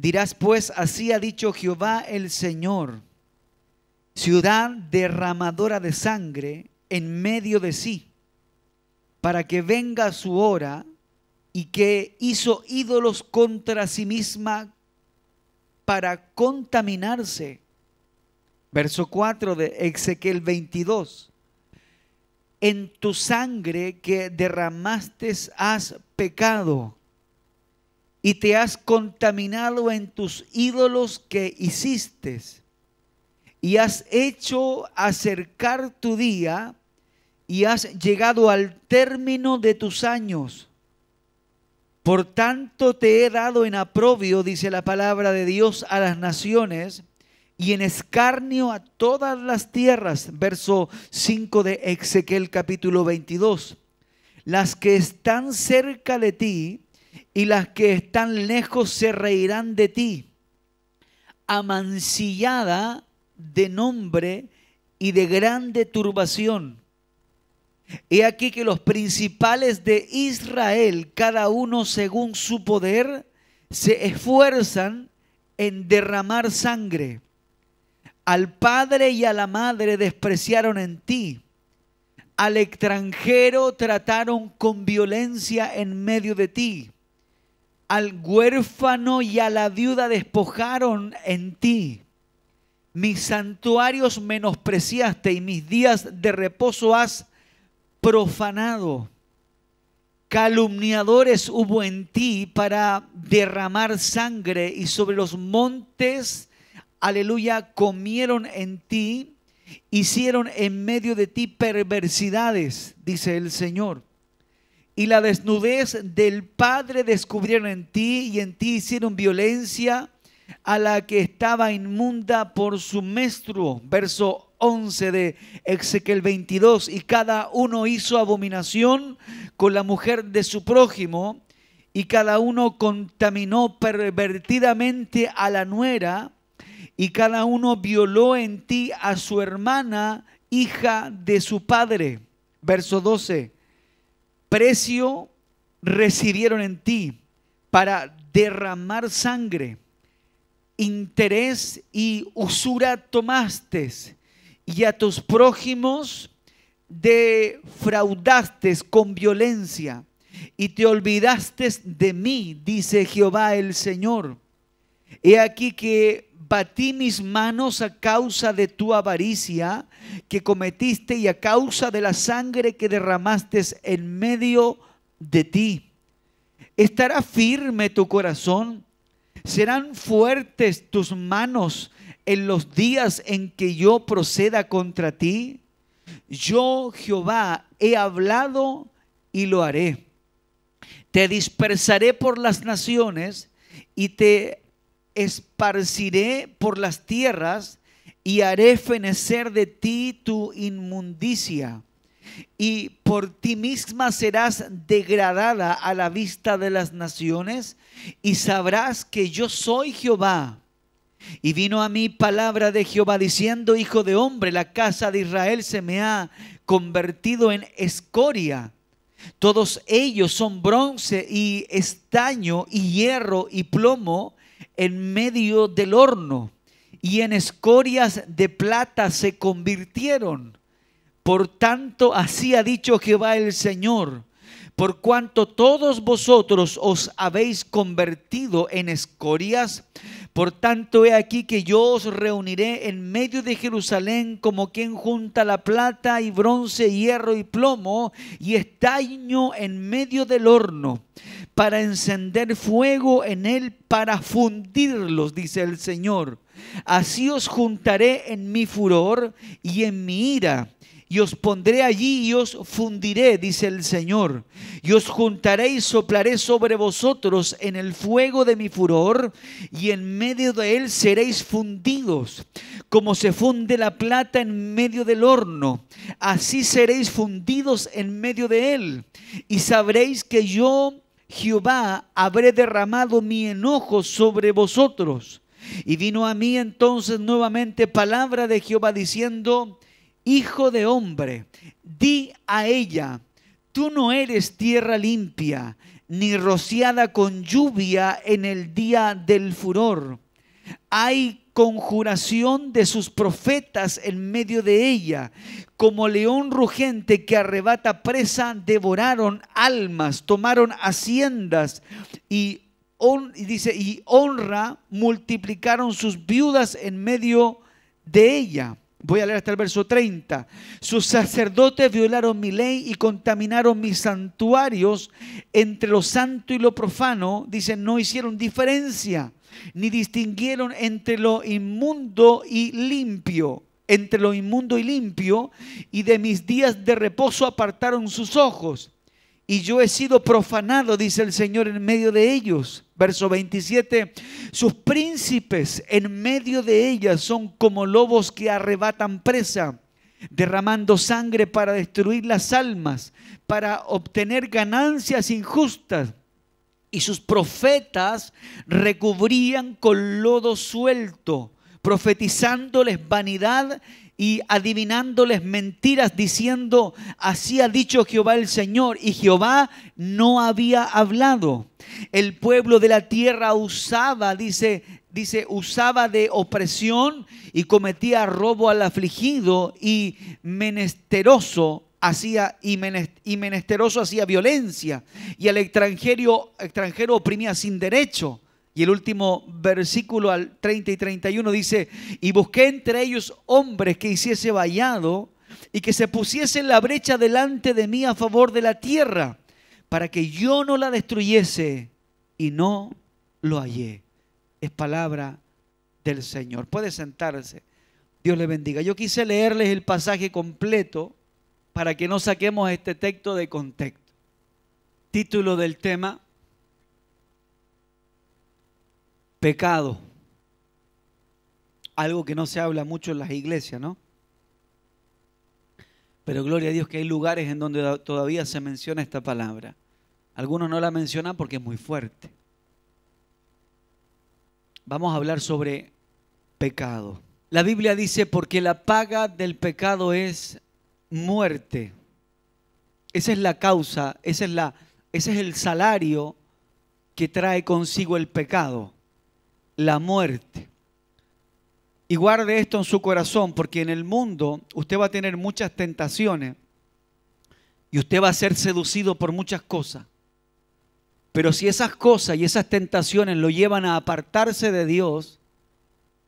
Dirás pues, así ha dicho Jehová el Señor, ciudad derramadora de sangre en medio de sí, para que venga su hora y que hizo ídolos contra sí misma para contaminarse. Verso 4 de Ezequiel 22. En tu sangre que derramaste has pecado y te has contaminado en tus ídolos que hiciste y has hecho acercar tu día y has llegado al término de tus años. Por tanto te he dado en aprobio, dice la palabra de Dios, a las naciones y en escarnio a todas las tierras, verso 5 de Ezequiel capítulo 22. Las que están cerca de ti, y las que están lejos se reirán de ti, amancillada de nombre y de grande turbación. He aquí que los principales de Israel, cada uno según su poder, se esfuerzan en derramar sangre. Al padre y a la madre despreciaron en ti. Al extranjero trataron con violencia en medio de ti al huérfano y a la viuda despojaron en ti. Mis santuarios menospreciaste y mis días de reposo has profanado. Calumniadores hubo en ti para derramar sangre y sobre los montes, aleluya, comieron en ti, hicieron en medio de ti perversidades, dice el Señor y la desnudez del Padre descubrieron en ti y en ti hicieron violencia a la que estaba inmunda por su menstruo. Verso 11 de Ezequiel 22. Y cada uno hizo abominación con la mujer de su prójimo y cada uno contaminó pervertidamente a la nuera y cada uno violó en ti a su hermana, hija de su padre. Verso 12 precio recibieron en ti para derramar sangre, interés y usura tomaste, y a tus prójimos defraudaste con violencia, y te olvidaste de mí, dice Jehová el Señor. He aquí que Batí mis manos a causa de tu avaricia que cometiste y a causa de la sangre que derramaste en medio de ti. ¿Estará firme tu corazón? ¿Serán fuertes tus manos en los días en que yo proceda contra ti? Yo, Jehová, he hablado y lo haré. Te dispersaré por las naciones y te esparciré por las tierras y haré fenecer de ti tu inmundicia. Y por ti misma serás degradada a la vista de las naciones y sabrás que yo soy Jehová. Y vino a mí palabra de Jehová diciendo, Hijo de hombre, la casa de Israel se me ha convertido en escoria. Todos ellos son bronce y estaño y hierro y plomo en medio del horno y en escorias de plata se convirtieron. Por tanto, así ha dicho Jehová el Señor, por cuanto todos vosotros os habéis convertido en escorias, por tanto he aquí que yo os reuniré en medio de Jerusalén como quien junta la plata y bronce, hierro y plomo y estaño en medio del horno, para encender fuego en él, para fundirlos, dice el Señor. Así os juntaré en mi furor y en mi ira y os pondré allí y os fundiré, dice el Señor, y os juntaré y soplaré sobre vosotros en el fuego de mi furor, y en medio de él seréis fundidos, como se funde la plata en medio del horno, así seréis fundidos en medio de él, y sabréis que yo, Jehová, habré derramado mi enojo sobre vosotros. Y vino a mí entonces nuevamente palabra de Jehová diciendo, Hijo de hombre, di a ella, tú no eres tierra limpia, ni rociada con lluvia en el día del furor. Hay conjuración de sus profetas en medio de ella. Como león rugente que arrebata presa, devoraron almas, tomaron haciendas y, dice, y honra multiplicaron sus viudas en medio de ella. Voy a leer hasta el verso 30. Sus sacerdotes violaron mi ley y contaminaron mis santuarios entre lo santo y lo profano. Dicen, no hicieron diferencia, ni distinguieron entre lo inmundo y limpio, entre lo inmundo y limpio, y de mis días de reposo apartaron sus ojos y yo he sido profanado, dice el Señor, en medio de ellos. Verso 27, sus príncipes en medio de ellas son como lobos que arrebatan presa, derramando sangre para destruir las almas, para obtener ganancias injustas. Y sus profetas recubrían con lodo suelto profetizándoles vanidad y adivinándoles mentiras, diciendo, así ha dicho Jehová el Señor, y Jehová no había hablado. El pueblo de la tierra usaba, dice, dice, usaba de opresión y cometía robo al afligido y menesteroso hacía y, menesteroso hacía violencia y al extranjero, extranjero oprimía sin derecho y el último versículo al 30 y 31 dice, y busqué entre ellos hombres que hiciese vallado y que se pusiesen la brecha delante de mí a favor de la tierra, para que yo no la destruyese, y no lo hallé. Es palabra del Señor. Puede sentarse. Dios le bendiga. Yo quise leerles el pasaje completo para que no saquemos este texto de contexto. Título del tema, Pecado. Algo que no se habla mucho en las iglesias, ¿no? Pero gloria a Dios que hay lugares en donde todavía se menciona esta palabra. Algunos no la mencionan porque es muy fuerte. Vamos a hablar sobre pecado. La Biblia dice, porque la paga del pecado es muerte. Esa es la causa, esa es la, ese es el salario que trae consigo el pecado la muerte. Y guarde esto en su corazón, porque en el mundo usted va a tener muchas tentaciones y usted va a ser seducido por muchas cosas. Pero si esas cosas y esas tentaciones lo llevan a apartarse de Dios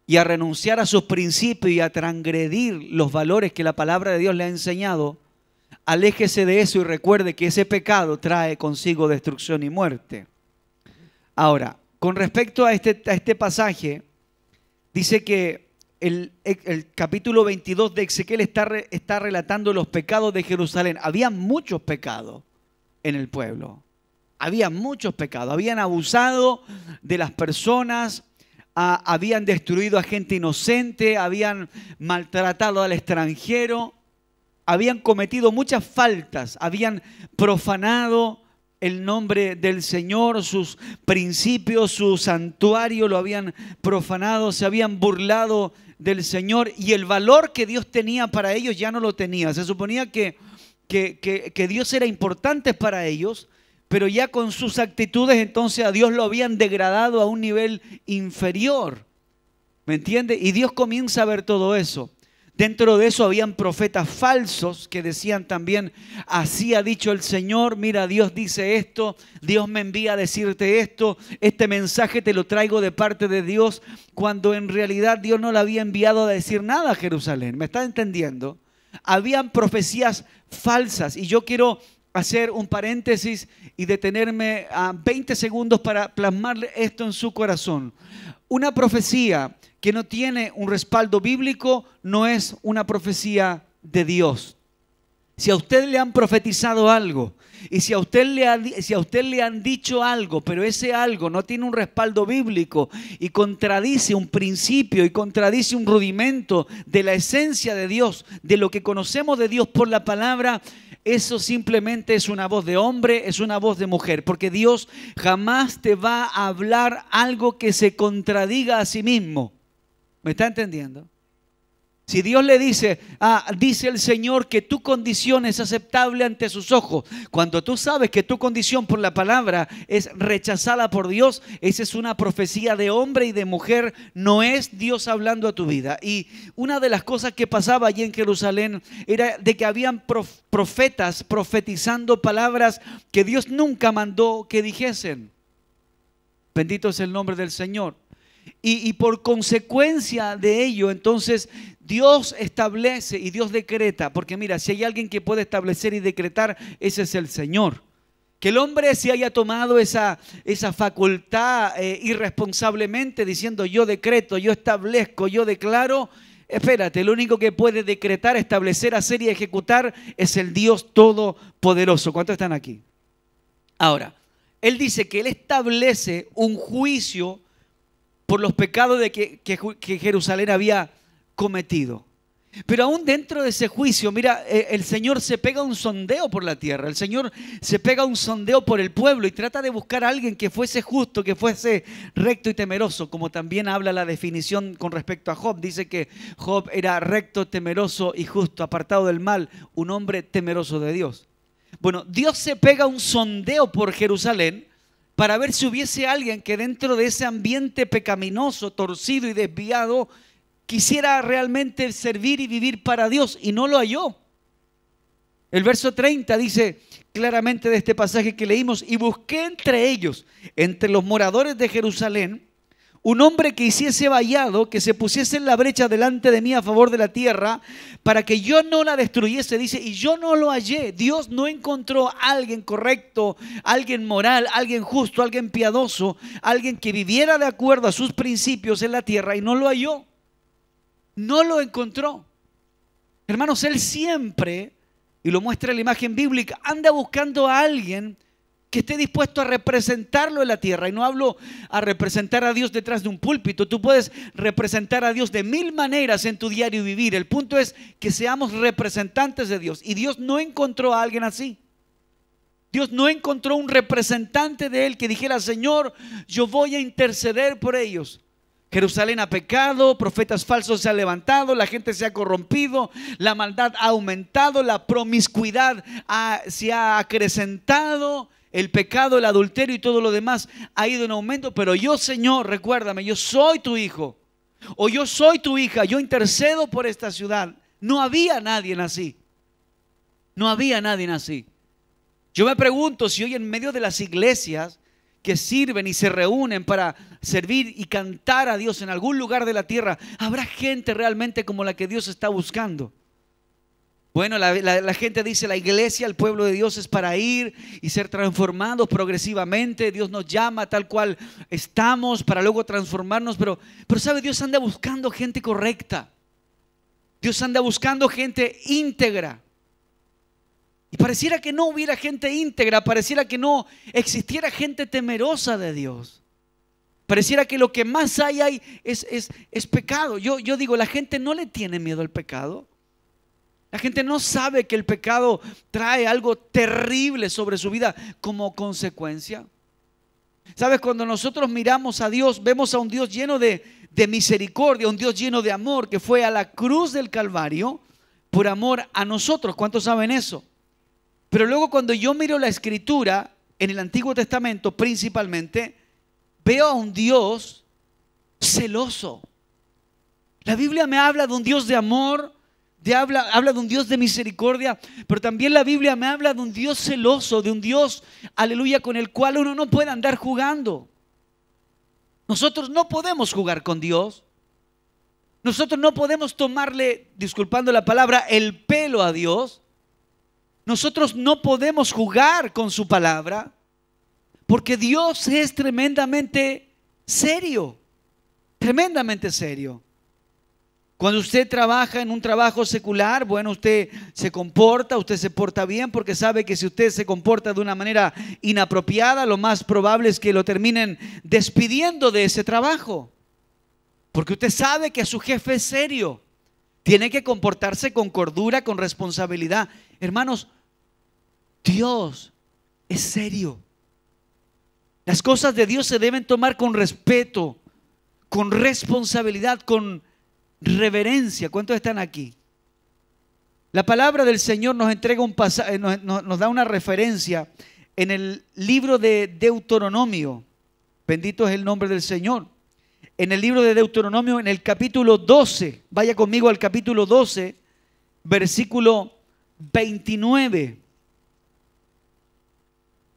y a renunciar a sus principios y a transgredir los valores que la palabra de Dios le ha enseñado, aléjese de eso y recuerde que ese pecado trae consigo destrucción y muerte. Ahora, con respecto este, a este, pasaje, dice que el, capítulo 22 de Ezequiel está, relatando los pecados de Jerusalén. Había muchos pecados en el pueblo. Había muchos pecados. Habían abusado de las personas, habían destruido a gente inocente, habían maltratado al extranjero, habían cometido muchas faltas, habían profanado el nombre del Señor, sus principios, su santuario lo habían profanado, se habían burlado del Señor y el valor que Dios tenía para ellos ya no lo tenía. Se suponía que, que, Dios era importante para ellos, pero ya con sus actitudes entonces a Dios lo habían degradado a un nivel inferior. ¿Me entiende? Y Dios comienza a ver todo eso. Dentro de eso habían profetas falsos que decían también, así ha dicho el Señor, mira, Dios dice esto, Dios me envía a decirte esto, este mensaje te lo traigo de parte de Dios, cuando en realidad Dios no le había enviado a decir nada a Jerusalén. ¿Me está entendiendo? Habían profecías falsas y yo quiero hacer un paréntesis y detenerme a 20 segundos para plasmarle esto en su corazón. Una profecía que no tiene un respaldo bíblico no es una profecía de Dios. Si a usted le han profetizado algo y si a, usted le si a usted le han dicho algo, pero ese algo no tiene un respaldo bíblico y contradice un principio y contradice un rudimento de la esencia de Dios, de lo que conocemos de Dios por la palabra, eso simplemente es una voz de hombre, es una voz de mujer, porque Dios jamás te va a hablar algo que se contradiga a sí mismo. ¿Me está entendiendo? Si Dios le dice, ah, dice el Señor que tu condición es aceptable ante sus ojos, cuando tú sabes que tu condición por la palabra es rechazada por Dios, esa es una profecía de hombre y de mujer, no es Dios hablando a tu vida. Y una de las cosas que pasaba allí en Jerusalén era de que habían profetas profetizando palabras que Dios nunca mandó que dijesen. Bendito es el nombre del Señor. Y, por consecuencia de ello, entonces Dios establece y Dios decreta, porque mira, si hay alguien que puede establecer y decretar, ese es el Señor. Que el hombre se haya tomado esa, esa facultad eh, irresponsablemente diciendo yo decreto, yo establezco, yo declaro. Espérate, lo único que puede decretar, establecer, hacer y ejecutar es el Dios Todopoderoso. ¿Cuántos están aquí? Ahora, Él dice que Él establece un juicio por los pecados de que, que Jerusalén había cometido. Pero aún dentro de ese juicio, mira, e, el Señor se pega un sondeo por la tierra, el Señor se pega un sondeo por el pueblo y trata de buscar a alguien que fuese justo, que fuese recto y temeroso, como también habla la definición con respecto a Job. Dice que Job era recto, temeroso y justo, apartado del mal, un hombre temeroso de Dios. Bueno, Dios se pega un sondeo por Jerusalén para ver si hubiese alguien que dentro de ese ambiente pecaminoso, torcido y desviado, quisiera realmente servir y vivir para Dios y no lo halló. El verso 30 dice claramente de este pasaje que leímos, y busqué entre ellos, entre los moradores de Jerusalén, un hombre que hiciese vallado, que se pusiese en la brecha delante de mí a favor de la tierra, para que yo no la destruyese, dice, y yo no lo hallé. Dios no encontró a alguien correcto, alguien moral, alguien justo, alguien piadoso, alguien que viviera de acuerdo a sus principios en la tierra, y no lo halló. No lo encontró. Hermanos, Él siempre, y lo muestra la imagen bíblica, anda buscando a alguien que esté dispuesto a representarlo en la tierra. Y no hablo a representar a Dios detrás de un púlpito. Tú puedes representar a Dios de mil maneras en tu diario vivir. El punto es que seamos representantes de Dios. Y Dios no encontró a alguien así. Dios no encontró un representante de él que dijera, Señor, yo voy a interceder por ellos. Jerusalén ha pecado, profetas falsos se han levantado, la gente se ha corrompido, la maldad ha aumentado, la promiscuidad se ha acrecentado el pecado, el adulterio y todo lo demás ha ido en aumento, pero yo, Señor, recuérdame, yo soy tu hijo o yo soy tu hija, yo intercedo por esta ciudad. No había nadie así. No había nadie así. Yo me pregunto si hoy en medio de las iglesias que sirven y se reúnen para servir y cantar a Dios en algún lugar de la tierra, ¿habrá gente realmente como la que Dios está buscando? Bueno, la, gente dice, la iglesia, el pueblo de Dios es para ir y ser transformados progresivamente. Dios nos llama tal cual estamos para luego transformarnos. Pero, pero ¿sabe? Dios anda buscando gente correcta. Dios anda buscando gente íntegra. Y pareciera que no hubiera gente íntegra, pareciera que no existiera gente temerosa de Dios. Pareciera que lo que más hay, hay es, es, es pecado. Yo, yo digo, la gente no le tiene miedo al pecado. La gente no sabe que el pecado trae algo terrible sobre su vida como consecuencia. Sabes, cuando nosotros miramos a Dios, vemos a un Dios lleno de, misericordia, un Dios lleno de amor, que fue a la cruz del Calvario por amor a nosotros. ¿Cuántos saben eso? Pero luego cuando yo miro la escritura, en el Antiguo Testamento principalmente, veo a un Dios celoso. La Biblia me habla de un Dios de amor, habla, habla de un Dios de misericordia, pero también la Biblia me habla de un Dios celoso, de un Dios, aleluya, con el cual uno no puede andar jugando. Nosotros no podemos jugar con Dios. Nosotros no podemos tomarle, disculpando la palabra, el pelo a Dios. Nosotros no podemos jugar con su palabra, porque Dios es tremendamente serio, tremendamente serio. Cuando usted trabaja en un trabajo secular, bueno, usted se comporta, usted se porta bien porque sabe que si usted se comporta de una manera inapropiada, lo más probable es que lo terminen despidiendo de ese trabajo. Porque usted sabe que su jefe es serio. Tiene que comportarse con cordura, con responsabilidad. Hermanos, Dios es serio. Las cosas de Dios se deben tomar con respeto, con responsabilidad, con reverencia. ¿Cuántos están aquí? La palabra del Señor nos, entrega un pasaje, eh, nos, da una referencia en el libro de Deuteronomio. Bendito es el nombre del Señor. En el libro de Deuteronomio, en el capítulo 12, vaya conmigo al capítulo 12, versículo 29.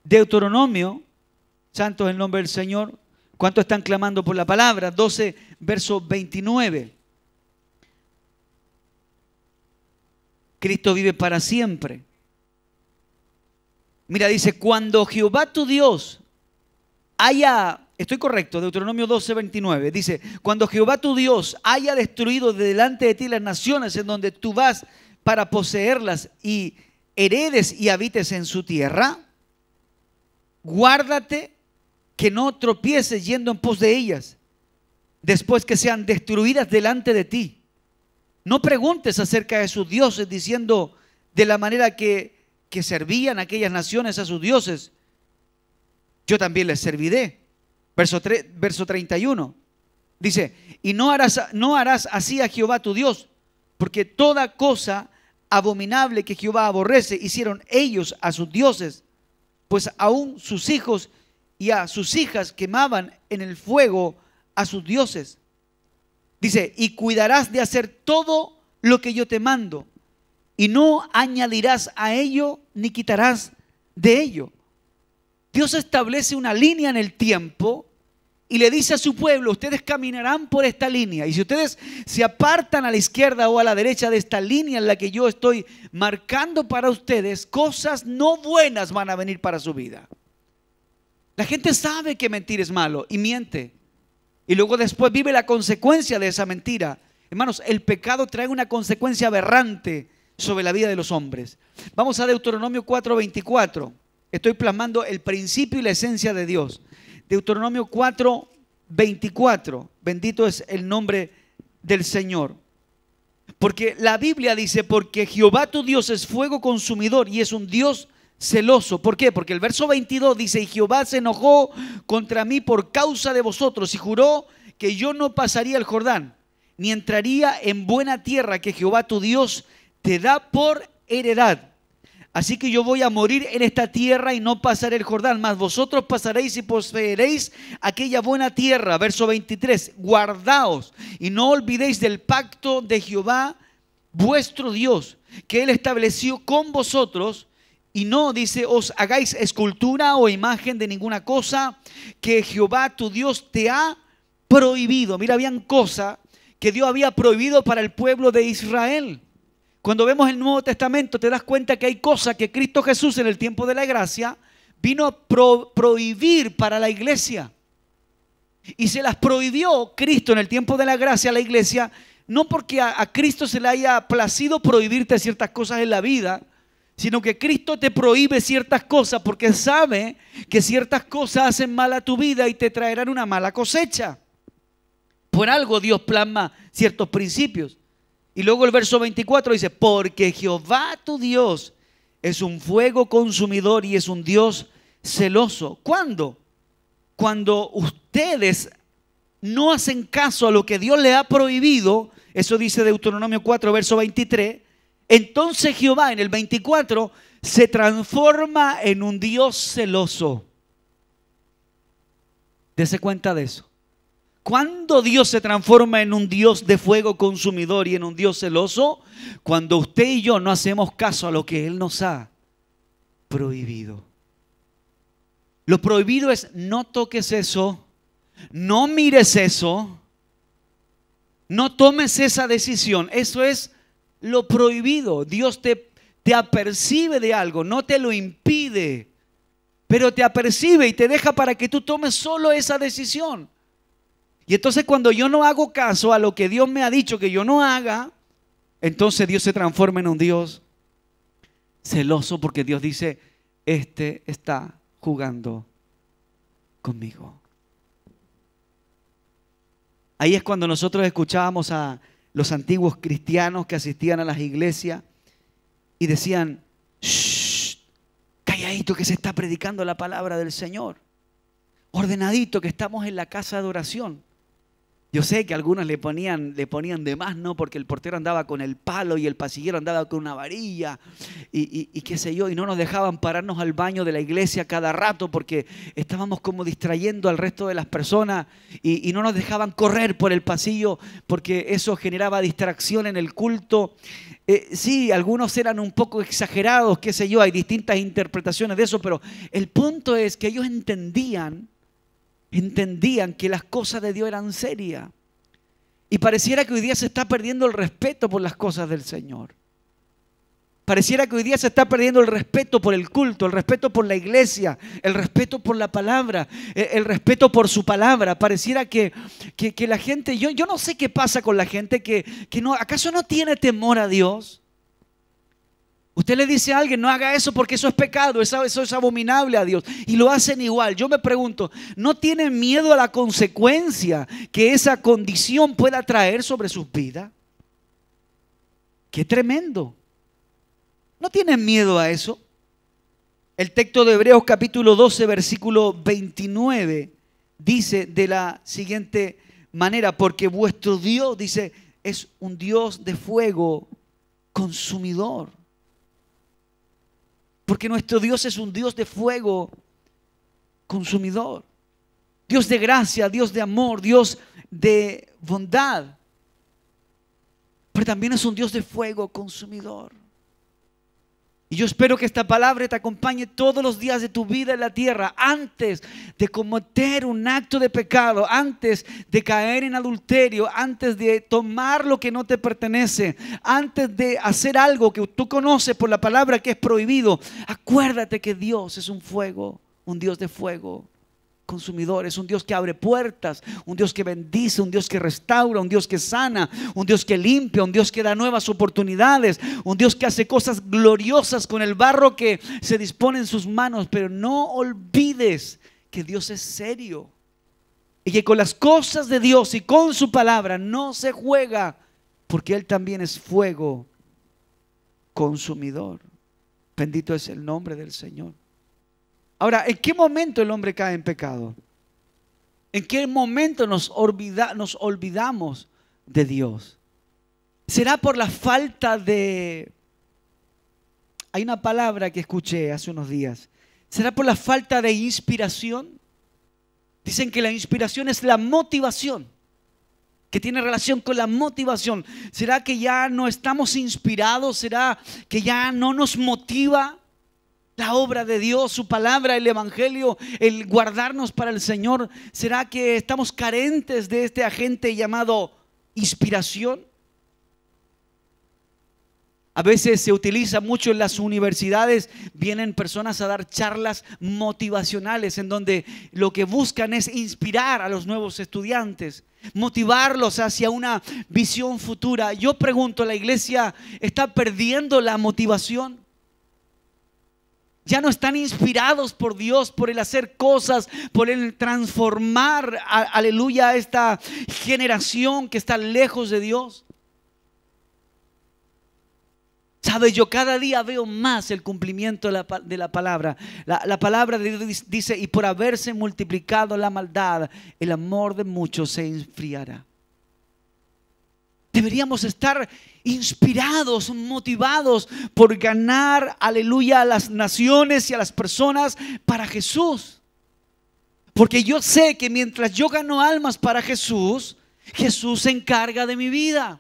Deuteronomio, santo es el nombre del Señor. ¿Cuántos están clamando por la palabra? 12, verso 29. Cristo vive para siempre. Mira, dice, cuando Jehová tu Dios haya, estoy correcto, Deuteronomio 12, 29, dice, cuando Jehová tu Dios haya destruido delante de ti las naciones en donde tú vas para poseerlas y heredes y habites en su tierra, guárdate que no tropieces yendo en pos de ellas, después que sean destruidas delante de ti. No preguntes acerca de sus dioses diciendo de la manera que, que servían aquellas naciones a sus dioses. Yo también les serviré. Verso, 3, verso 31. Dice, y no harás, no harás así a Jehová tu Dios, porque toda cosa abominable que Jehová aborrece hicieron ellos a sus dioses, pues aún sus hijos y a sus hijas quemaban en el fuego a sus dioses. Dice, y cuidarás de hacer todo lo que yo te mando, y no añadirás a ello ni quitarás de ello. Dios establece una línea en el tiempo y le dice a su pueblo, ustedes caminarán por esta línea. Y si ustedes se apartan a la izquierda o a la derecha de esta línea en la que yo estoy marcando para ustedes, cosas no buenas van a venir para su vida. La gente sabe que mentir es malo y miente. Y luego después vive la consecuencia de esa mentira. Hermanos, el pecado trae una consecuencia aberrante sobre la vida de los hombres. Vamos a Deuteronomio 4:24. Estoy plasmando el principio y la esencia de Dios. Deuteronomio 4:24. Bendito es el nombre del Señor. Porque la Biblia dice, porque Jehová tu Dios es fuego consumidor y es un Dios celoso. ¿Por qué? Porque el verso 22 dice, y Jehová se enojó contra mí por causa de vosotros y juró que yo no pasaría el Jordán, ni entraría en buena tierra que Jehová tu Dios te da por heredad. Así que yo voy a morir en esta tierra y no pasaré el Jordán, mas vosotros pasaréis y poseeréis aquella buena tierra. Verso 23, guardaos y no olvidéis del pacto de Jehová vuestro Dios, que él estableció con vosotros y no, dice, os hagáis escultura o imagen de ninguna cosa que Jehová tu Dios te ha prohibido. Mira, habían cosas que Dios había prohibido para el pueblo de Israel. Cuando vemos el Nuevo Testamento te das cuenta que hay cosas que Cristo Jesús en el tiempo de la gracia vino a prohibir para la iglesia. Y se las prohibió Cristo en el tiempo de la gracia a la iglesia, no porque a Cristo se le haya placido prohibirte ciertas cosas en la vida, sino que Cristo te prohíbe ciertas cosas porque sabe que ciertas cosas hacen mal a tu vida y te traerán una mala cosecha. Por algo Dios plasma ciertos principios. Y luego el verso 24 dice, porque Jehová tu Dios es un fuego consumidor y es un Dios celoso. ¿Cuándo? Cuando ustedes no hacen caso a lo que Dios le ha prohibido, eso dice Deuteronomio 4, verso 23, entonces Jehová en el 24 se transforma en un Dios celoso. Dese cuenta de eso. cuando Dios se transforma en un Dios de fuego consumidor y en un Dios celoso? Cuando usted y yo no hacemos caso a lo que Él nos ha prohibido. Lo prohibido es no toques eso, no mires eso, no tomes esa decisión. Eso es lo prohibido. Dios te, te apercibe de algo, no te lo impide, pero te apercibe y te deja para que tú tomes solo esa decisión. Y entonces cuando yo no hago caso a lo que Dios me ha dicho que yo no haga, entonces Dios se transforma en un Dios celoso porque Dios dice, este está jugando conmigo. Ahí es cuando nosotros escuchábamos a los antiguos cristianos que asistían a las iglesias y decían, Shh, calladito que se está predicando la palabra del Señor, ordenadito que estamos en la casa de oración. Yo sé que algunos le ponían, le ponían de más, ¿no? Porque el portero andaba con el palo y el pasillero andaba con una varilla y, qué sé yo, y no nos dejaban pararnos al baño de la iglesia cada rato porque estábamos como distrayendo al resto de las personas y, no nos dejaban correr por el pasillo porque eso generaba distracción en el culto. Eh, sí, algunos eran un poco exagerados, qué sé yo, hay distintas interpretaciones de eso, pero el punto es que ellos entendían entendían que las cosas de Dios eran serias. Y pareciera que hoy día se está perdiendo el respeto por las cosas del Señor. Pareciera que hoy día se está perdiendo el respeto por el culto, el respeto por la iglesia, el respeto por la palabra, eh, el respeto por su palabra. Pareciera que, que, la gente, yo, yo, no sé qué pasa con la gente que, que no, ¿acaso no tiene temor a Dios? Usted le dice a alguien, no haga eso porque eso es pecado, eso, es abominable a Dios. Y lo hacen igual. Yo me pregunto, ¿no tienen miedo a la consecuencia que esa condición pueda traer sobre sus vidas? Qué tremendo. ¿No tienen miedo a eso? El texto de Hebreos capítulo 12, versículo 29 dice de la siguiente manera, porque vuestro Dios, dice, es un Dios de fuego consumidor. Porque nuestro Dios es un Dios de fuego consumidor. Dios de gracia, Dios de amor, Dios de bondad. Pero también es un Dios de fuego consumidor. Y yo espero que esta palabra te acompañe todos los días de tu vida en la tierra, antes de cometer un acto de pecado, antes de caer en adulterio, antes de tomar lo que no te pertenece, antes de hacer algo que tú conoces por la palabra que es prohibido. Acuérdate que Dios es un fuego, un Dios de fuego consumidor, es un Dios que abre puertas, un Dios que bendice, un Dios que restaura, un Dios que sana, un Dios que limpia, un Dios que da nuevas oportunidades, un Dios que hace cosas gloriosas con el barro que se dispone en sus manos. Pero no olvides que Dios es serio y que con las cosas de Dios y con su palabra no se juega, porque Él también es fuego consumidor. Bendito es el nombre del Señor. Ahora, ¿en qué momento el hombre cae en pecado? ¿En qué momento nos, nos olvidamos de Dios? ¿Será por la falta de... Hay una palabra que escuché hace unos días. ¿Será por la falta de inspiración? Dicen que la inspiración es la motivación, que tiene relación con la motivación. ¿Será que ya no estamos inspirados? ¿Será que ya no nos motiva? la obra de Dios, su palabra, el Evangelio, el guardarnos para el Señor? ¿Será que estamos carentes de este agente llamado inspiración? A veces se utiliza mucho en las universidades, vienen personas a dar charlas motivacionales en donde lo que buscan es inspirar a los nuevos estudiantes, motivarlos hacia una visión futura. Yo pregunto, ¿la iglesia está perdiendo la motivación? Ya no están inspirados por Dios, por el hacer cosas, por el transformar, aleluya, a esta generación que está lejos de Dios. Sabe, yo cada día veo más el cumplimiento de la, palabra. la, palabra de Dios dice, y por haberse multiplicado la maldad, el amor de muchos se enfriará. Deberíamos estar inspirados, motivados por ganar, aleluya, a las naciones y a las personas para Jesús. Porque yo sé que mientras yo gano almas para Jesús, Jesús se encarga de mi vida.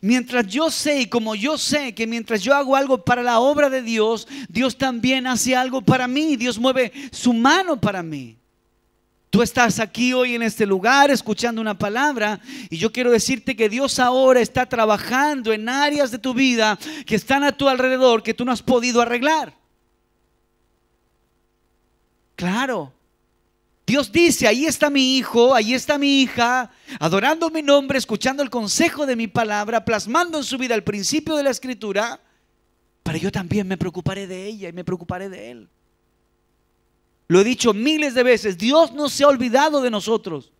Mientras yo sé y como yo sé que mientras yo hago algo para la obra de Dios, Dios también hace algo para mí, Dios mueve su mano para mí. Tú estás aquí hoy en este lugar escuchando una palabra y yo quiero decirte que Dios ahora está trabajando en áreas de tu vida que están a tu alrededor que tú no has podido arreglar. Claro. Dios dice, ahí está mi hijo, ahí está mi hija, adorando mi nombre, escuchando el consejo de mi palabra, plasmando en su vida el principio de la escritura, pero yo también me preocuparé de ella y me preocuparé de él. Lo he dicho miles de veces, Dios no se ha olvidado de nosotros.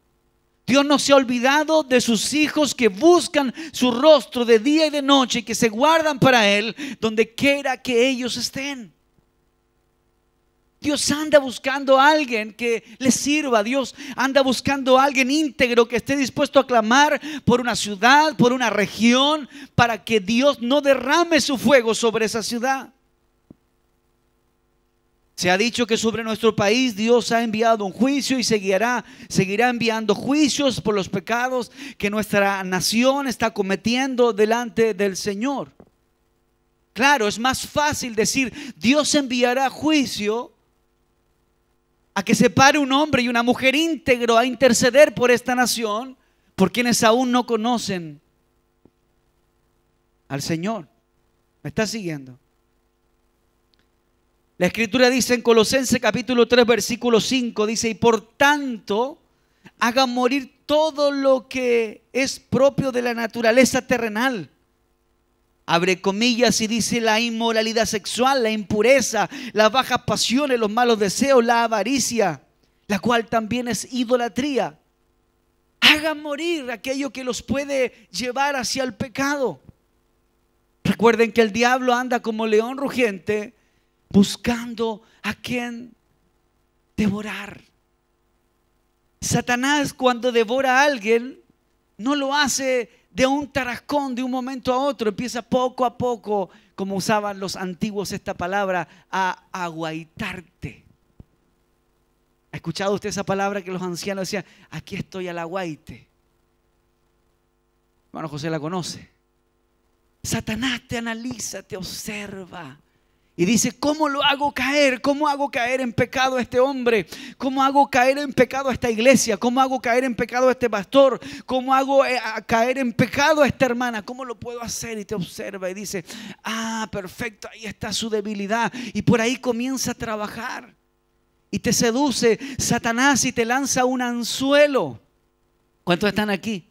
Dios no se ha olvidado de sus hijos que buscan su rostro de día y de noche y que se guardan para Él donde quiera que ellos estén. Dios anda buscando a alguien que le sirva. Dios anda buscando a alguien íntegro que esté dispuesto a clamar por una ciudad, por una región, para que Dios no derrame su fuego sobre esa ciudad. Se ha dicho que sobre nuestro país Dios ha enviado un juicio y seguirá, seguirá enviando juicios por los pecados que nuestra nación está cometiendo delante del Señor. Claro, es más fácil decir Dios enviará juicio a que se pare un hombre y una mujer íntegro a interceder por esta nación, por quienes aún no conocen al Señor. ¿Me está siguiendo? La escritura dice en Colosense capítulo 3 versículo 5, dice, y por tanto hagan morir todo lo que es propio de la naturaleza terrenal. Abre comillas y dice la inmoralidad sexual, la impureza, las bajas pasiones, los malos deseos, la avaricia, la cual también es idolatría. Hagan morir aquello que los puede llevar hacia el pecado. Recuerden que el diablo anda como león rugiente buscando a quien devorar. Satanás cuando devora a alguien, no lo hace de un tarascón, de un momento a otro, empieza poco a poco, como usaban los antiguos esta palabra, a aguaitarte. ¿Ha escuchado usted esa palabra que los ancianos decían, aquí estoy al aguaite? Hermano José la conoce. Satanás te analiza, te observa y dice, ¿cómo lo hago caer? ¿Cómo hago caer en pecado a este hombre? ¿Cómo hago caer en pecado a esta iglesia? ¿Cómo hago caer en pecado a este pastor? ¿Cómo hago eh, caer en pecado a esta hermana? ¿Cómo lo puedo hacer? Y te observa y dice, ah, perfecto, ahí está su debilidad. Y por ahí comienza a trabajar. Y te seduce Satanás y te lanza un anzuelo. ¿Cuántos están aquí?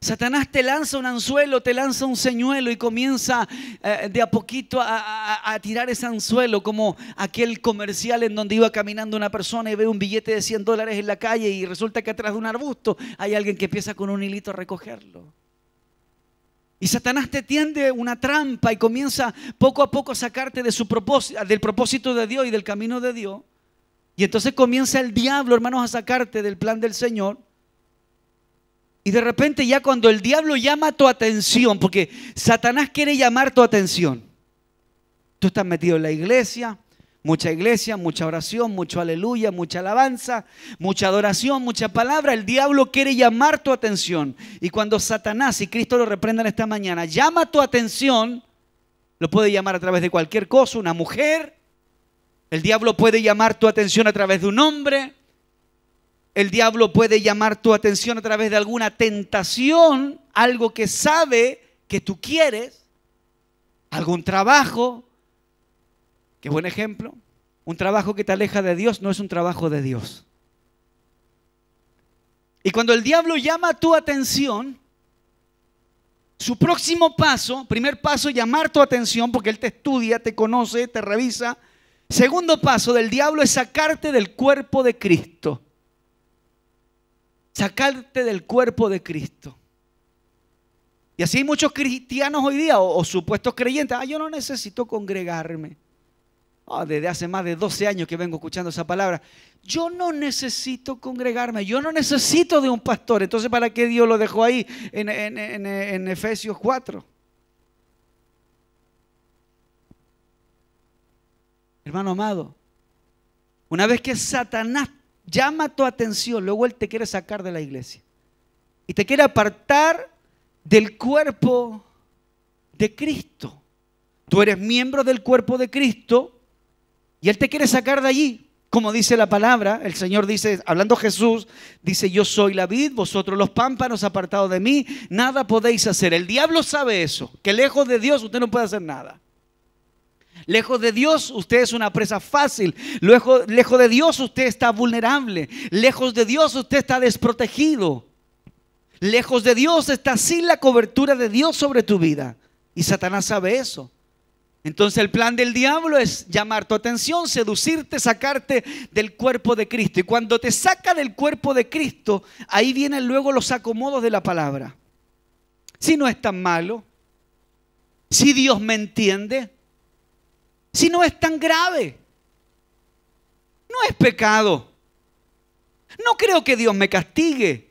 Satanás te lanza un anzuelo, te lanza un señuelo y comienza eh, de a poquito a, tirar ese anzuelo, como aquel comercial en donde iba caminando una persona y ve un billete de 100 dólares en la calle y resulta que atrás de un arbusto hay alguien que empieza con un hilito a recogerlo. Y Satanás te tiende una trampa y comienza poco a poco a sacarte de su propósito, del propósito de Dios y del camino de Dios. Y entonces comienza el diablo, hermanos, a sacarte del plan del Señor. Y de repente ya cuando el diablo llama tu atención, porque Satanás quiere llamar tu atención, tú estás metido en la iglesia, mucha iglesia, mucha oración, mucho aleluya, mucha alabanza, mucha adoración, mucha palabra, el diablo quiere llamar tu atención. Y cuando Satanás y Cristo lo reprendan esta mañana, llama tu atención, lo puede llamar a través de cualquier cosa, una mujer, el diablo puede llamar tu atención a través de un hombre, el diablo puede llamar tu atención a través de alguna tentación, algo que sabe que tú quieres, algún trabajo. Qué buen ejemplo. Un trabajo que te aleja de Dios no es un trabajo de Dios. Y cuando el diablo llama tu atención, su próximo paso, primer paso, llamar tu atención porque él te estudia, te conoce, te revisa. Segundo paso del diablo es sacarte del cuerpo de Cristo sacarte del cuerpo de Cristo. Y así hay muchos cristianos hoy día, o, supuestos creyentes, ah, yo no necesito congregarme. Ah, desde hace más de 12 años que vengo escuchando esa palabra. Yo no necesito congregarme, yo no necesito de un pastor. Entonces, ¿para qué Dios lo dejó ahí en, en Efesios 4? Hermano amado, una vez que Satanás llama tu atención, luego Él te quiere sacar de la iglesia. Y te quiere apartar del cuerpo de Cristo. Tú eres miembro del cuerpo de Cristo y Él te quiere sacar de allí. Como dice la palabra, el Señor dice, hablando Jesús, dice, yo soy la vid, vosotros los pámpanos apartados de mí, nada podéis hacer. El diablo sabe eso, que lejos de Dios usted no puede hacer nada. Lejos de Dios usted es una presa fácil. Lejos, de Dios usted está vulnerable. Lejos de Dios usted está desprotegido. Lejos de Dios está sin la cobertura de Dios sobre tu vida. Y Satanás sabe eso. Entonces el plan del diablo es llamar tu atención, seducirte, sacarte del cuerpo de Cristo. Y cuando te saca del cuerpo de Cristo, ahí vienen luego los acomodos de la palabra. Si no es tan malo, si Dios me entiende, si no es tan grave? No es pecado. No creo que Dios me castigue.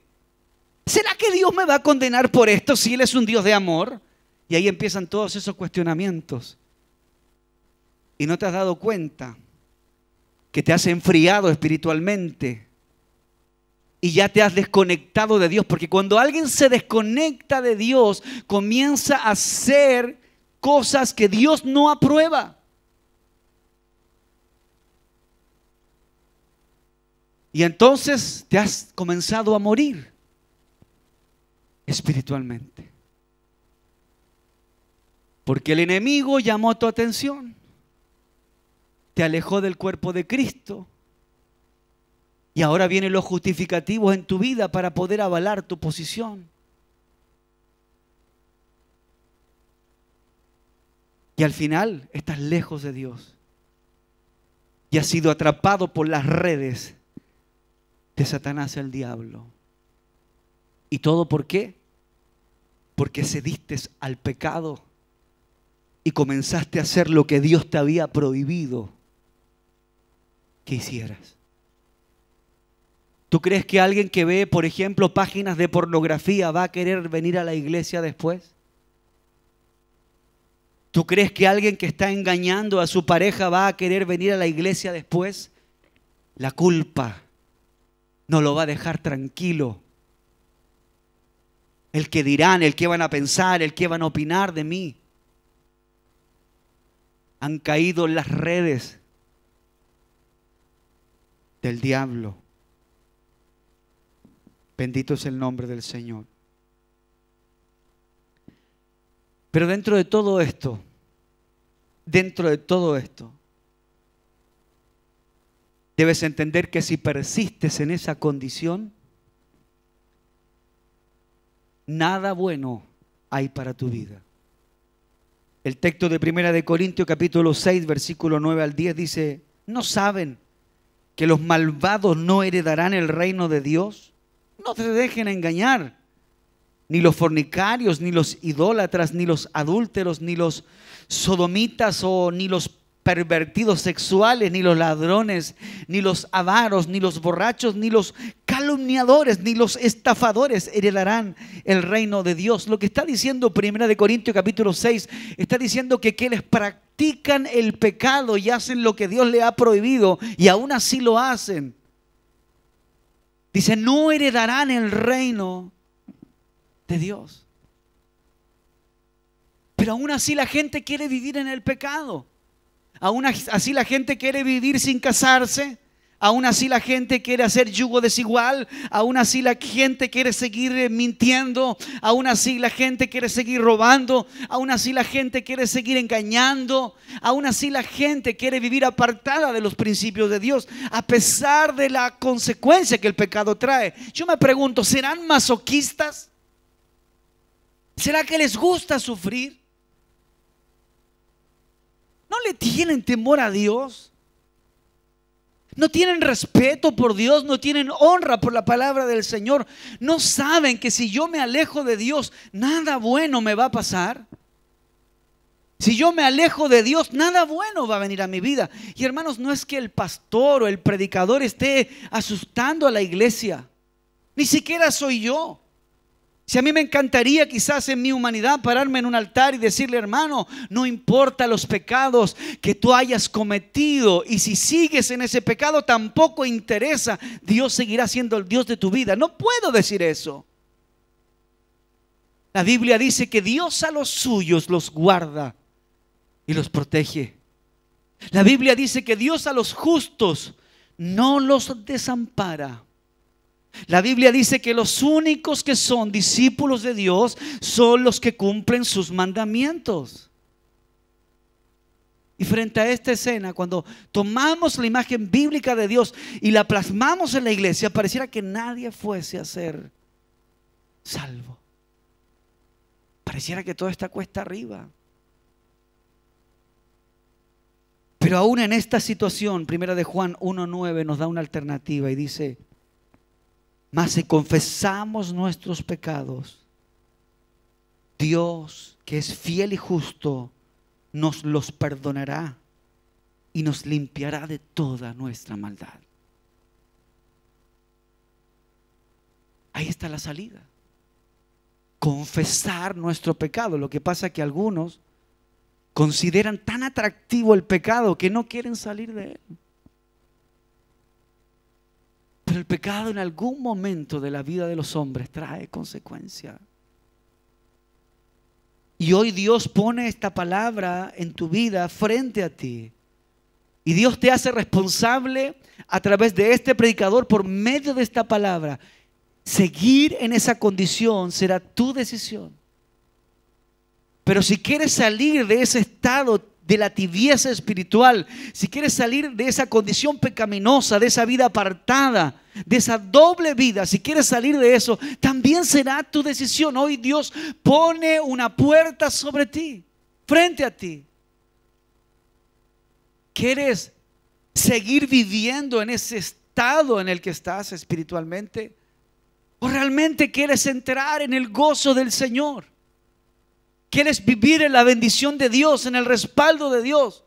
¿Será que Dios me va a condenar por esto si Él es un Dios de amor? Y ahí empiezan todos esos cuestionamientos. Y no te has dado cuenta que te has enfriado espiritualmente y ya te has desconectado de Dios. Porque cuando alguien se desconecta de Dios, comienza a hacer cosas que Dios no aprueba. Y entonces te has comenzado a morir espiritualmente. Porque el enemigo llamó tu atención, te alejó del cuerpo de Cristo y ahora vienen los justificativos en tu vida para poder avalar tu posición. Y al final estás lejos de Dios y has sido atrapado por las redes de Satanás el diablo. ¿Y todo por qué? Porque cediste al pecado y comenzaste a hacer lo que Dios te había prohibido que hicieras. ¿Tú crees que alguien que ve, por ejemplo, páginas de pornografía va a querer venir a la iglesia después? ¿Tú crees que alguien que está engañando a su pareja va a querer venir a la iglesia después? La culpa no lo va a dejar tranquilo. El que dirán, el que van a pensar, el que van a opinar de mí. Han caído en las redes del diablo. Bendito es el nombre del Señor. Pero dentro de todo esto, dentro de todo esto, debes entender que si persistes en esa condición, nada bueno hay para tu vida. El texto de Primera de Corintios capítulo 6, versículo 9 al 10 dice, ¿no saben que los malvados no heredarán el reino de Dios? No se dejen engañar. Ni los fornicarios, ni los idólatras, ni los adúlteros, ni los sodomitas o ni los pervertidos sexuales, ni los ladrones, ni los avaros, ni los borrachos, ni los calumniadores, ni los estafadores heredarán el reino de Dios. Lo que está diciendo Primera de Corintios capítulo 6, está diciendo que quienes practican el pecado y hacen lo que Dios le ha prohibido y aún así lo hacen. Dice, no heredarán el reino de Dios. Pero aún así la gente quiere vivir en el pecado. Aún así la gente quiere vivir sin casarse. Aún así la gente quiere hacer yugo desigual, aún así la gente quiere seguir eh, mintiendo, aún así la gente quiere seguir robando, aún así la gente quiere seguir engañando, aún así la gente quiere vivir apartada de los principios de Dios, a pesar de la consecuencia que el pecado trae. Yo me pregunto, ¿serán masoquistas? ¿Será que les gusta sufrir? ¿No le tienen temor a Dios? no tienen respeto por Dios, no tienen honra por la palabra del Señor, no saben que si yo me alejo de Dios, nada bueno me va a pasar. Si yo me alejo de Dios, nada bueno va a venir a mi vida. Y hermanos, no es que el pastor o el predicador esté asustando a la iglesia, ni siquiera soy yo. Si a mí me encantaría quizás en mi humanidad pararme en un altar y decirle, hermano, no importa los pecados que tú hayas cometido y si sigues en ese pecado tampoco interesa, Dios seguirá siendo el Dios de tu vida. No puedo decir eso. La Biblia dice que Dios a los suyos los guarda y los protege. La Biblia dice que Dios a los justos no los desampara la Biblia dice que los únicos que son discípulos de Dios son los que cumplen sus mandamientos. Y frente a esta escena, cuando tomamos la imagen bíblica de Dios y la plasmamos en la iglesia, pareciera que nadie fuese a ser salvo. Pareciera que todo está cuesta arriba. Pero aún en esta situación, primera de Juan 1.9 nos da una alternativa y dice, mas si confesamos nuestros pecados, Dios, que es fiel y justo, nos los perdonará y nos limpiará de toda nuestra maldad. Ahí está la salida. Confesar nuestro pecado. Lo que pasa es que algunos consideran tan atractivo el pecado que no quieren salir de él el pecado en algún momento de la vida de los hombres trae consecuencia. Y hoy Dios pone esta palabra en tu vida frente a ti. Y Dios te hace responsable a través de este predicador por medio de esta palabra. Seguir en esa condición será tu decisión. Pero si quieres salir de ese estado de la tibieza espiritual, si quieres salir de esa condición pecaminosa, de esa vida apartada, de esa doble vida, si quieres salir de eso, también será tu decisión. Hoy Dios pone una puerta sobre ti, frente a ti. ¿Quieres seguir viviendo en ese estado en el que estás espiritualmente? ¿O realmente quieres entrar en el gozo del Señor? Quieres vivir en la bendición de Dios, en el respaldo de Dios.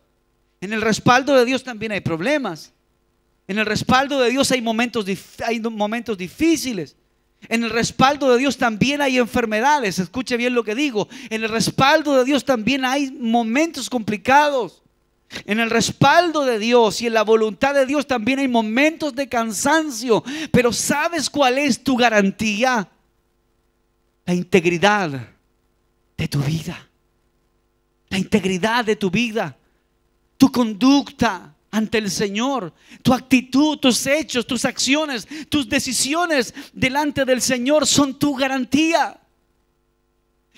En el respaldo de Dios también hay problemas. En el respaldo de Dios hay momentos, momentos difíciles. En el respaldo de Dios también hay enfermedades. Escuche bien lo que digo. En el respaldo de Dios también hay momentos complicados. En el respaldo de Dios y en la voluntad de Dios también hay momentos de cansancio. Pero ¿sabes cuál es tu garantía? La integridad de tu vida, la integridad de tu vida, tu conducta ante el Señor, tu actitud, tus hechos, tus acciones, tus decisiones delante del Señor son tu garantía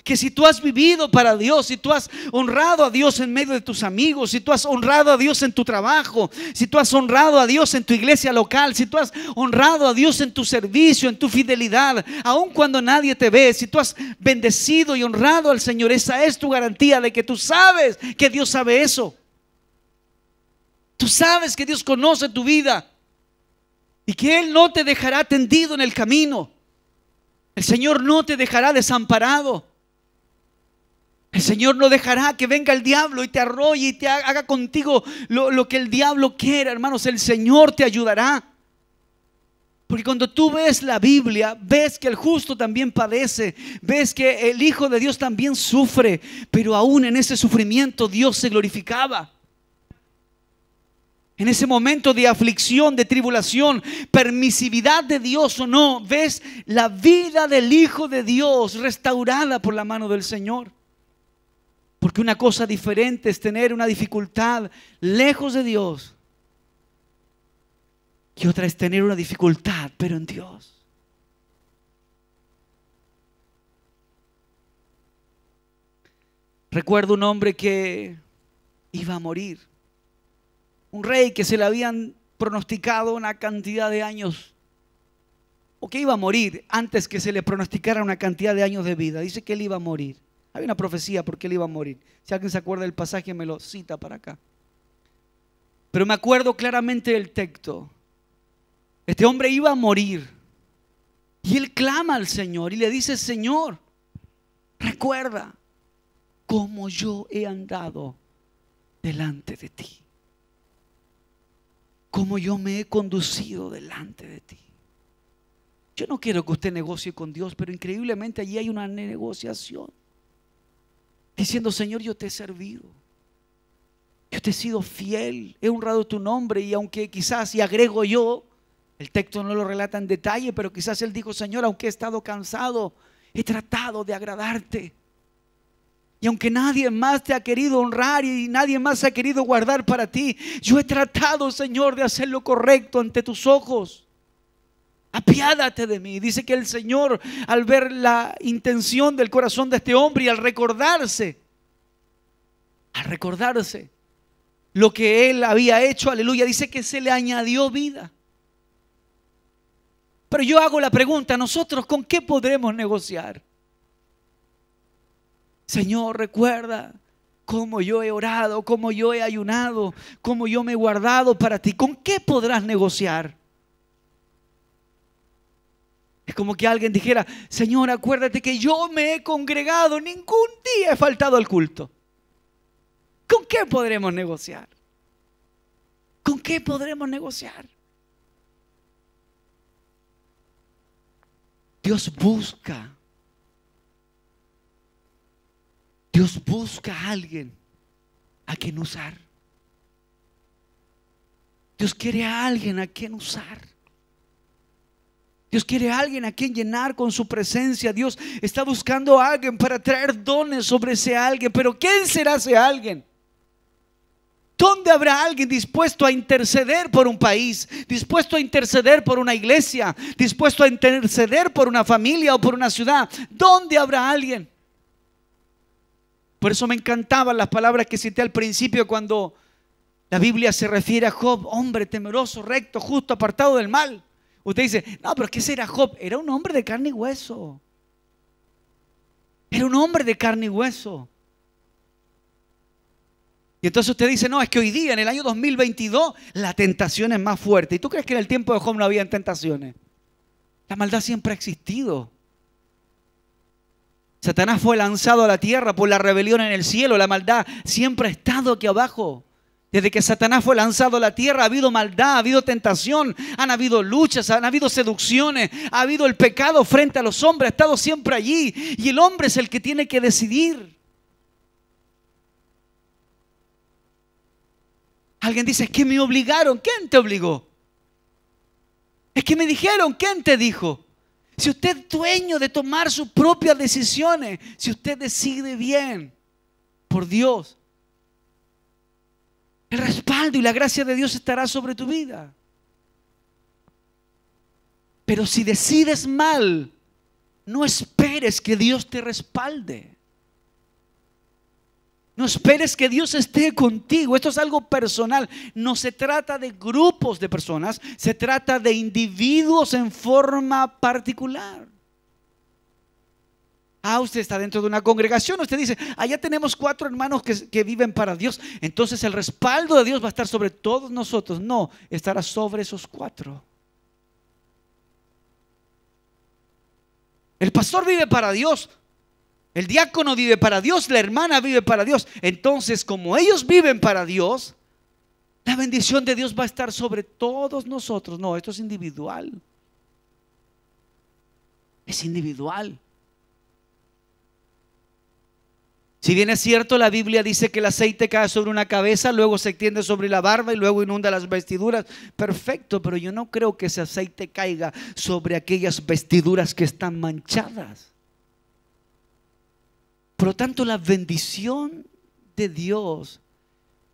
que si tú has vivido para Dios, si tú has honrado a Dios en medio de tus amigos, si tú has honrado a Dios en tu trabajo, si tú has honrado a Dios en tu iglesia local, si tú has honrado a Dios en tu servicio, en tu fidelidad, aun cuando nadie te ve, si tú has bendecido y honrado al Señor, esa es tu garantía de que tú sabes que Dios sabe eso. Tú sabes que Dios conoce tu vida y que Él no te dejará tendido en el camino. El Señor no te dejará desamparado. El Señor no dejará que venga el diablo y te arrolle y te haga contigo lo, que el diablo quiera, hermanos. El Señor te ayudará. Porque cuando tú ves la Biblia, ves que el justo también padece, ves que el Hijo de Dios también sufre, pero aún en ese sufrimiento Dios se glorificaba. En ese momento de aflicción, de tribulación, permisividad de Dios o no, ves la vida del Hijo de Dios restaurada por la mano del Señor. Porque una cosa diferente es tener una dificultad lejos de Dios. Y otra es tener una dificultad, pero en Dios. Recuerdo un hombre que iba a morir. Un rey que se le habían pronosticado una cantidad de años. O que iba a morir antes que se le pronosticara una cantidad de años de vida. Dice que él iba a morir. Hay una profecía porque él iba a morir. Si alguien se acuerda del pasaje, me lo cita para acá. Pero me acuerdo claramente del texto. Este hombre iba a morir. Y él clama al Señor y le dice, Señor, recuerda cómo yo he andado delante de ti. Cómo yo me he conducido delante de ti. Yo no quiero que usted negocie con Dios, pero increíblemente allí hay una negociación diciendo, Señor, yo te he servido. Yo te he sido fiel, he honrado tu nombre y aunque quizás, y agrego yo, el texto no lo relata en detalle, pero quizás él dijo, Señor, aunque he estado cansado, he tratado de agradarte. Y aunque nadie más te ha querido honrar y nadie más ha querido guardar para ti, yo he tratado, Señor, de hacer lo correcto ante tus ojos apiádate de mí. Dice que el Señor, al ver la intención del corazón de este hombre y al recordarse, al recordarse lo que él había hecho, aleluya, dice que se le añadió vida. Pero yo hago la pregunta, nosotros con qué podremos negociar? Señor, recuerda cómo yo he orado, cómo yo he ayunado, cómo yo me he guardado para ti. ¿Con qué podrás negociar? Es como que alguien dijera, Señor, acuérdate que yo me he congregado, ningún día he faltado al culto. ¿Con qué podremos negociar? ¿Con qué podremos negociar? Dios busca. Dios busca a alguien a quien usar. Dios quiere a alguien a quien usar. Dios quiere a alguien a quien llenar con su presencia. Dios está buscando a alguien para traer dones sobre ese alguien. Pero ¿quién será ese alguien? ¿Dónde habrá alguien dispuesto a interceder por un país, dispuesto a interceder por una iglesia, dispuesto a interceder por una familia o por una ciudad? ¿Dónde habrá alguien? Por eso me encantaban las palabras que cité al principio cuando la Biblia se refiere a Job, hombre temeroso, recto, justo, apartado del mal. Usted dice, no, pero ¿qué será Job? Era un hombre de carne y hueso. Era un hombre de carne y hueso. Y entonces usted dice, no, es que hoy día, en el año 2022, la tentación es más fuerte. ¿Y tú crees que en el tiempo de Job no había tentaciones? La maldad siempre ha existido. Satanás fue lanzado a la tierra por la rebelión en el cielo. La maldad siempre ha estado aquí abajo. Desde que Satanás fue lanzado a la tierra ha habido maldad, ha habido tentación, han habido luchas, han habido seducciones, ha habido el pecado frente a los hombres, ha estado siempre allí. Y el hombre es el que tiene que decidir. Alguien dice, es que me obligaron. ¿Quién te obligó? Es que me dijeron, ¿quién te dijo? Si usted es dueño de tomar sus propias decisiones, si usted decide bien por Dios, el respaldo y la gracia de Dios estará sobre tu vida. Pero si decides mal, no esperes que Dios te respalde. No esperes que Dios esté contigo. Esto es algo personal. No se trata de grupos de personas, se trata de individuos en forma particular. Ah, usted está dentro de una congregación. Usted dice, allá tenemos cuatro hermanos que, viven para Dios. Entonces el respaldo de Dios va a estar sobre todos nosotros. No, estará sobre esos cuatro. El pastor vive para Dios. El diácono vive para Dios. La hermana vive para Dios. Entonces, como ellos viven para Dios, la bendición de Dios va a estar sobre todos nosotros. No, esto es individual. Es individual. Si bien es cierto, la Biblia dice que el aceite cae sobre una cabeza, luego se extiende sobre la barba y luego inunda las vestiduras. Perfecto, pero yo no creo que ese aceite caiga sobre aquellas vestiduras que están manchadas. Por lo tanto, la bendición de Dios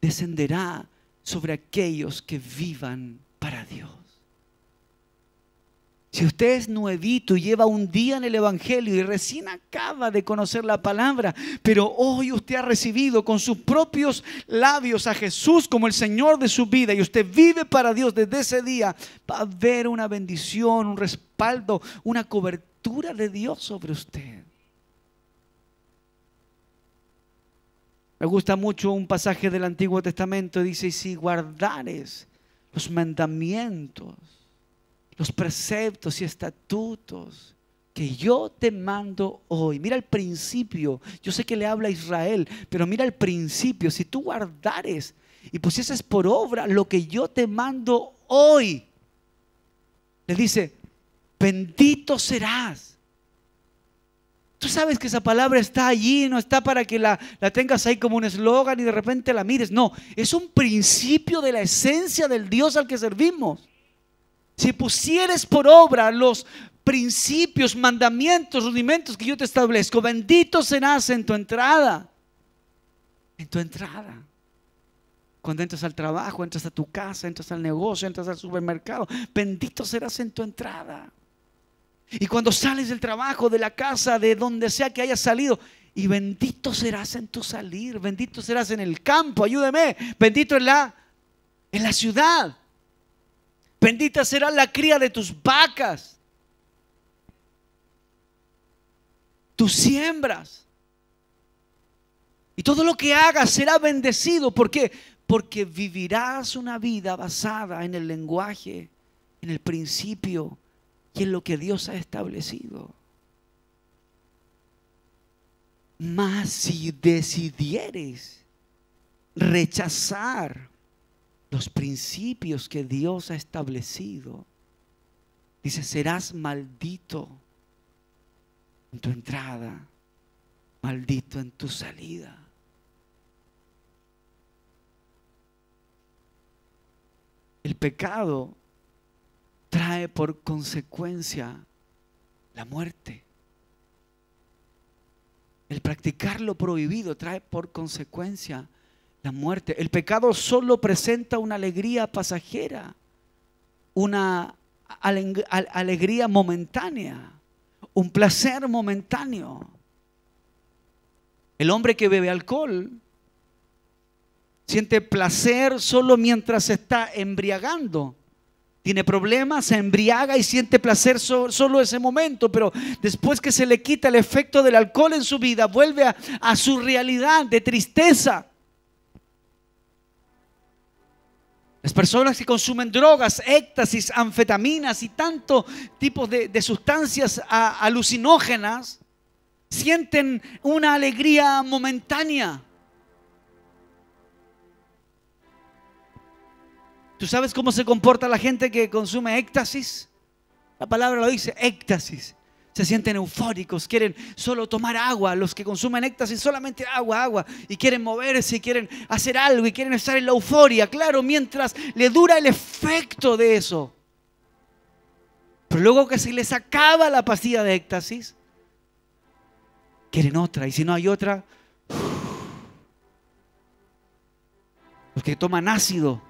descenderá sobre aquellos que vivan para Dios. Si usted es nuevito y lleva un día en el Evangelio y recién acaba de conocer la palabra, pero hoy usted ha recibido con sus propios labios a Jesús como el Señor de su vida y usted vive para Dios desde ese día, va a haber una bendición, un respaldo, una cobertura de Dios sobre usted. Me gusta mucho un pasaje del Antiguo Testamento, dice, y si guardares los mandamientos los preceptos y estatutos que yo te mando hoy. Mira el principio. Yo sé que le habla a Israel, pero mira el principio. Si tú guardares y pusieses por obra lo que yo te mando hoy, le dice, bendito serás. Tú sabes que esa palabra está allí, no está para que la, la tengas ahí como un eslogan y de repente la mires. No, es un principio de la esencia del Dios al que servimos si pusieres por obra los principios, mandamientos, rudimentos que yo te establezco, bendito serás en tu entrada, en tu entrada. Cuando entras al trabajo, entras a tu casa, entras al negocio, entras al supermercado, bendito serás en tu entrada. Y cuando sales del trabajo, de la casa, de donde sea que hayas salido, y bendito serás en tu salir, bendito serás en el campo, ayúdeme, bendito en la, en la ciudad. Bendita será la cría de tus vacas. Tus siembras. Y todo lo que hagas será bendecido. ¿Por qué? Porque vivirás una vida basada en el lenguaje, en el principio y en lo que Dios ha establecido. Mas si decidieres rechazar los principios que Dios ha establecido. Dice, serás maldito en tu entrada, maldito en tu salida. El pecado trae por consecuencia la muerte. El practicar lo prohibido trae por consecuencia la muerte. El pecado solo presenta una alegría pasajera, una alegría momentánea, un placer momentáneo. El hombre que bebe alcohol siente placer solo mientras se está embriagando. Tiene problemas, se embriaga y siente placer solo ese momento, pero después que se le quita el efecto del alcohol en su vida, vuelve a su realidad de tristeza, Las personas que consumen drogas, éxtasis, anfetaminas y tantos tipos de, sustancias alucinógenas sienten una alegría momentánea. ¿Tú sabes cómo se comporta la gente que consume éxtasis? La palabra lo dice, éxtasis se sienten eufóricos, quieren solo tomar agua, los que consumen éxtasis solamente agua, agua, y quieren moverse, quieren hacer algo, y quieren estar en la euforia, claro, mientras le dura el efecto de eso. Pero luego que se les acaba la pastilla de éxtasis, quieren otra, y si no hay otra, los que toman ácido,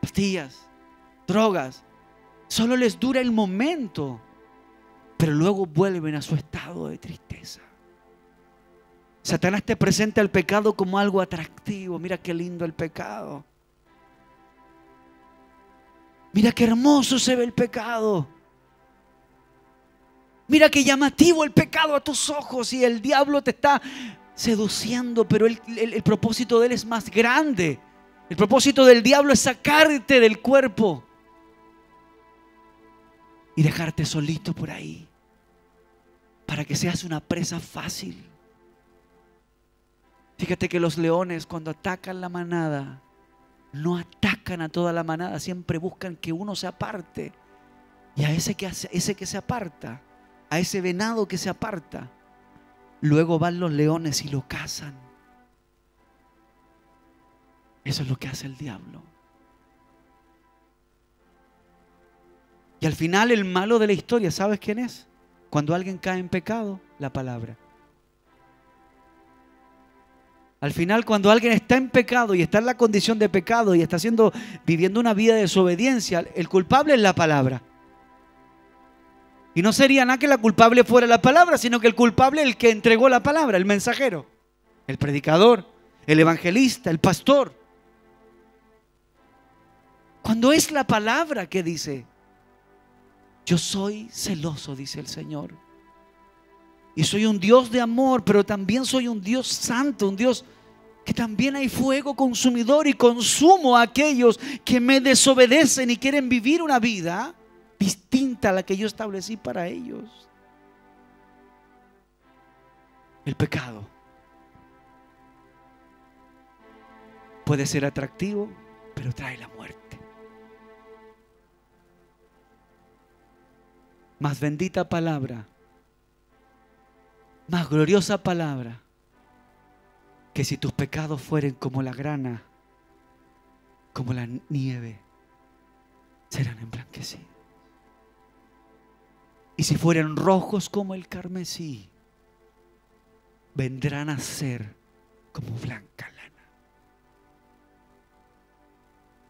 pastillas, drogas, solo les dura el momento pero luego vuelven a su estado de tristeza. Satanás te presenta el pecado como algo atractivo. Mira qué lindo el pecado. Mira qué hermoso se ve el pecado. Mira qué llamativo el pecado a tus ojos y el diablo te está seduciendo, pero el, propósito de él es más grande. El propósito del diablo es sacarte del cuerpo y dejarte solito por ahí para que seas una presa fácil. Fíjate que los leones cuando atacan la manada, no atacan a toda la manada, siempre buscan que uno se aparte. Y a ese que, hace, ese que se aparta, a ese venado que se aparta, luego van los leones y lo cazan. Eso es lo que hace el diablo. Y al final el malo de la historia, ¿sabes quién es? Cuando alguien cae en pecado, la palabra. Al final, cuando alguien está en pecado y está en la condición de pecado y está viviendo una vida de desobediencia, el culpable es la palabra. Y no sería nada que la culpable fuera la palabra, sino que el culpable es el que entregó la palabra, el mensajero, el predicador, el evangelista, el pastor. Cuando es la palabra que dice, yo soy celoso, dice el Señor. Y soy un Dios de amor, pero también soy un Dios santo, un Dios que también hay fuego consumidor y consumo a aquellos que me desobedecen y quieren vivir una vida distinta a la que yo establecí para ellos. El pecado puede ser atractivo, pero trae la muerte. más bendita palabra, más gloriosa palabra, que si tus pecados fueren como la grana, como la nieve, serán emblanquecidos. Y si fueran rojos como el carmesí, vendrán a ser como blanca lana.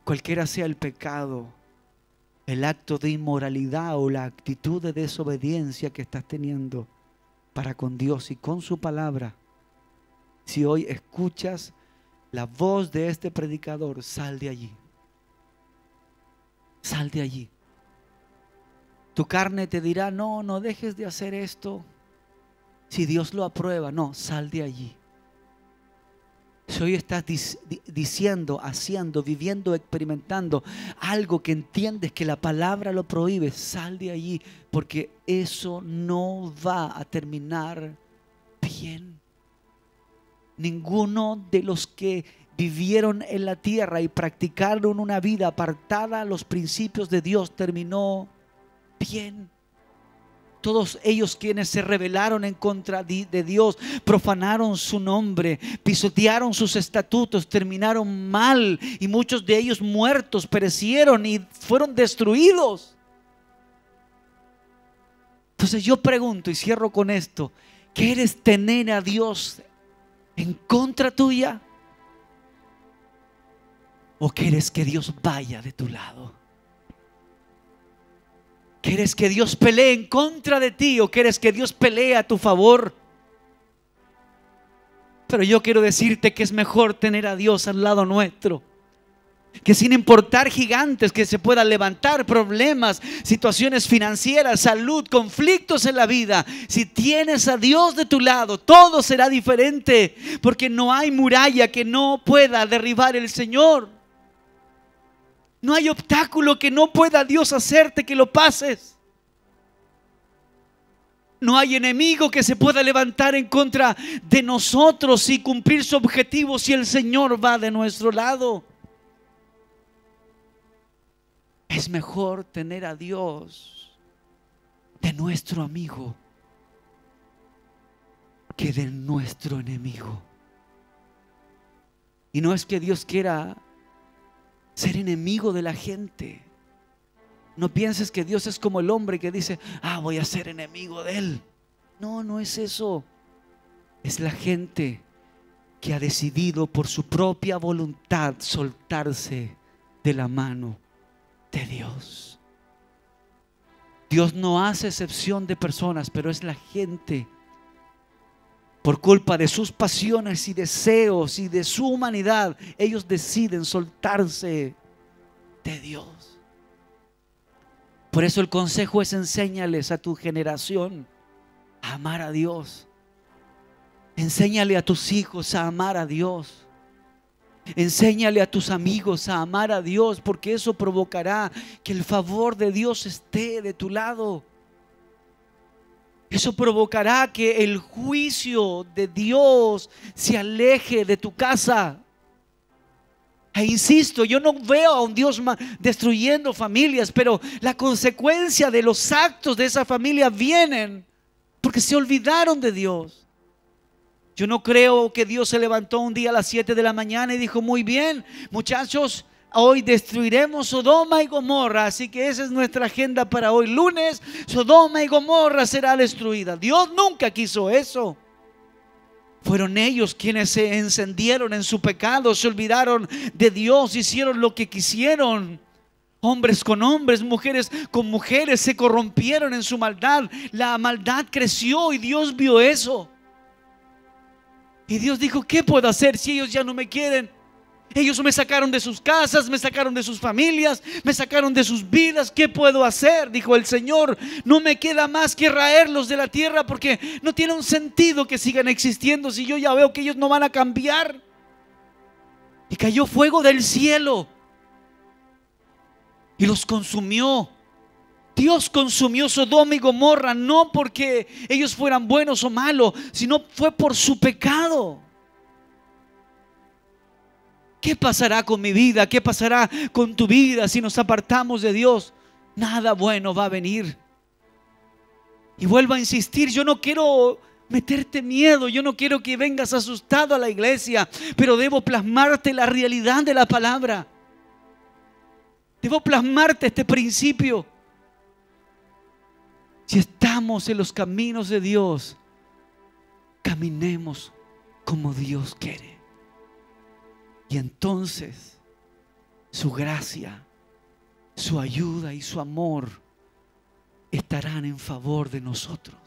Cualquiera sea el pecado, el acto de inmoralidad o la actitud de desobediencia que estás teniendo para con Dios y con su palabra. Si hoy escuchas la voz de este predicador, sal de allí. Sal de allí. Tu carne te dirá, no, no dejes de hacer esto. Si Dios lo aprueba, no, sal de allí. Si hoy estás diciendo, haciendo, viviendo, experimentando algo que entiendes que la palabra lo prohíbe, sal de allí porque eso no va a terminar bien. Ninguno de los que vivieron en la tierra y practicaron una vida apartada a los principios de Dios terminó bien todos ellos quienes se rebelaron en contra de Dios, profanaron su nombre, pisotearon sus estatutos, terminaron mal y muchos de ellos muertos, perecieron y fueron destruidos. Entonces yo pregunto y cierro con esto, ¿quieres tener a Dios en contra tuya? ¿O quieres que Dios vaya de tu lado? ¿Quieres que Dios pelee en contra de ti o quieres que Dios pelee a tu favor? Pero yo quiero decirte que es mejor tener a Dios al lado nuestro. Que sin importar gigantes que se puedan levantar, problemas, situaciones financieras, salud, conflictos en la vida, si tienes a Dios de tu lado, todo será diferente, porque no hay muralla que no pueda derribar el Señor. No hay obstáculo que no pueda Dios hacerte que lo pases. No hay enemigo que se pueda levantar en contra de nosotros y cumplir su objetivo si el Señor va de nuestro lado. Es mejor tener a Dios de nuestro amigo que de nuestro enemigo. Y no es que Dios quiera ser enemigo de la gente. No pienses que Dios es como el hombre que dice, ah, voy a ser enemigo de él. No, no es eso. Es la gente que ha decidido por su propia voluntad soltarse de la mano de Dios. Dios no hace excepción de personas, pero es la gente por culpa de sus pasiones y deseos y de su humanidad, ellos deciden soltarse de Dios. Por eso el consejo es enséñales a tu generación a amar a Dios. Enséñale a tus hijos a amar a Dios. Enséñale a tus amigos a amar a Dios porque eso provocará que el favor de Dios esté de tu lado. Eso provocará que el juicio de Dios se aleje de tu casa. E insisto, yo no veo a un Dios destruyendo familias, pero la consecuencia de los actos de esa familia vienen porque se olvidaron de Dios. Yo no creo que Dios se levantó un día a las 7 de la mañana y dijo, muy bien, muchachos, Hoy destruiremos Sodoma y Gomorra, así que esa es nuestra agenda para hoy. Lunes, Sodoma y Gomorra será destruida. Dios nunca quiso eso. Fueron ellos quienes se encendieron en su pecado, se olvidaron de Dios, hicieron lo que quisieron. Hombres con hombres, mujeres con mujeres se corrompieron en su maldad. La maldad creció y Dios vio eso. Y Dios dijo, ¿qué puedo hacer si ellos ya no me quieren? Ellos me sacaron de sus casas, me sacaron de sus familias, me sacaron de sus vidas. ¿Qué puedo hacer? Dijo el Señor. No me queda más que raerlos de la tierra porque no tiene un sentido que sigan existiendo si yo ya veo que ellos no van a cambiar. Y cayó fuego del cielo y los consumió. Dios consumió Sodoma y Gomorra no porque ellos fueran buenos o malos, sino fue por su pecado. ¿Qué pasará con mi vida? ¿Qué pasará con tu vida si nos apartamos de Dios? Nada bueno va a venir. Y vuelvo a insistir, yo no quiero meterte miedo, yo no quiero que vengas asustado a la iglesia, pero debo plasmarte la realidad de la palabra. Debo plasmarte este principio. Si estamos en los caminos de Dios, caminemos como Dios quiere. Y entonces su gracia, su ayuda y su amor estarán en favor de nosotros.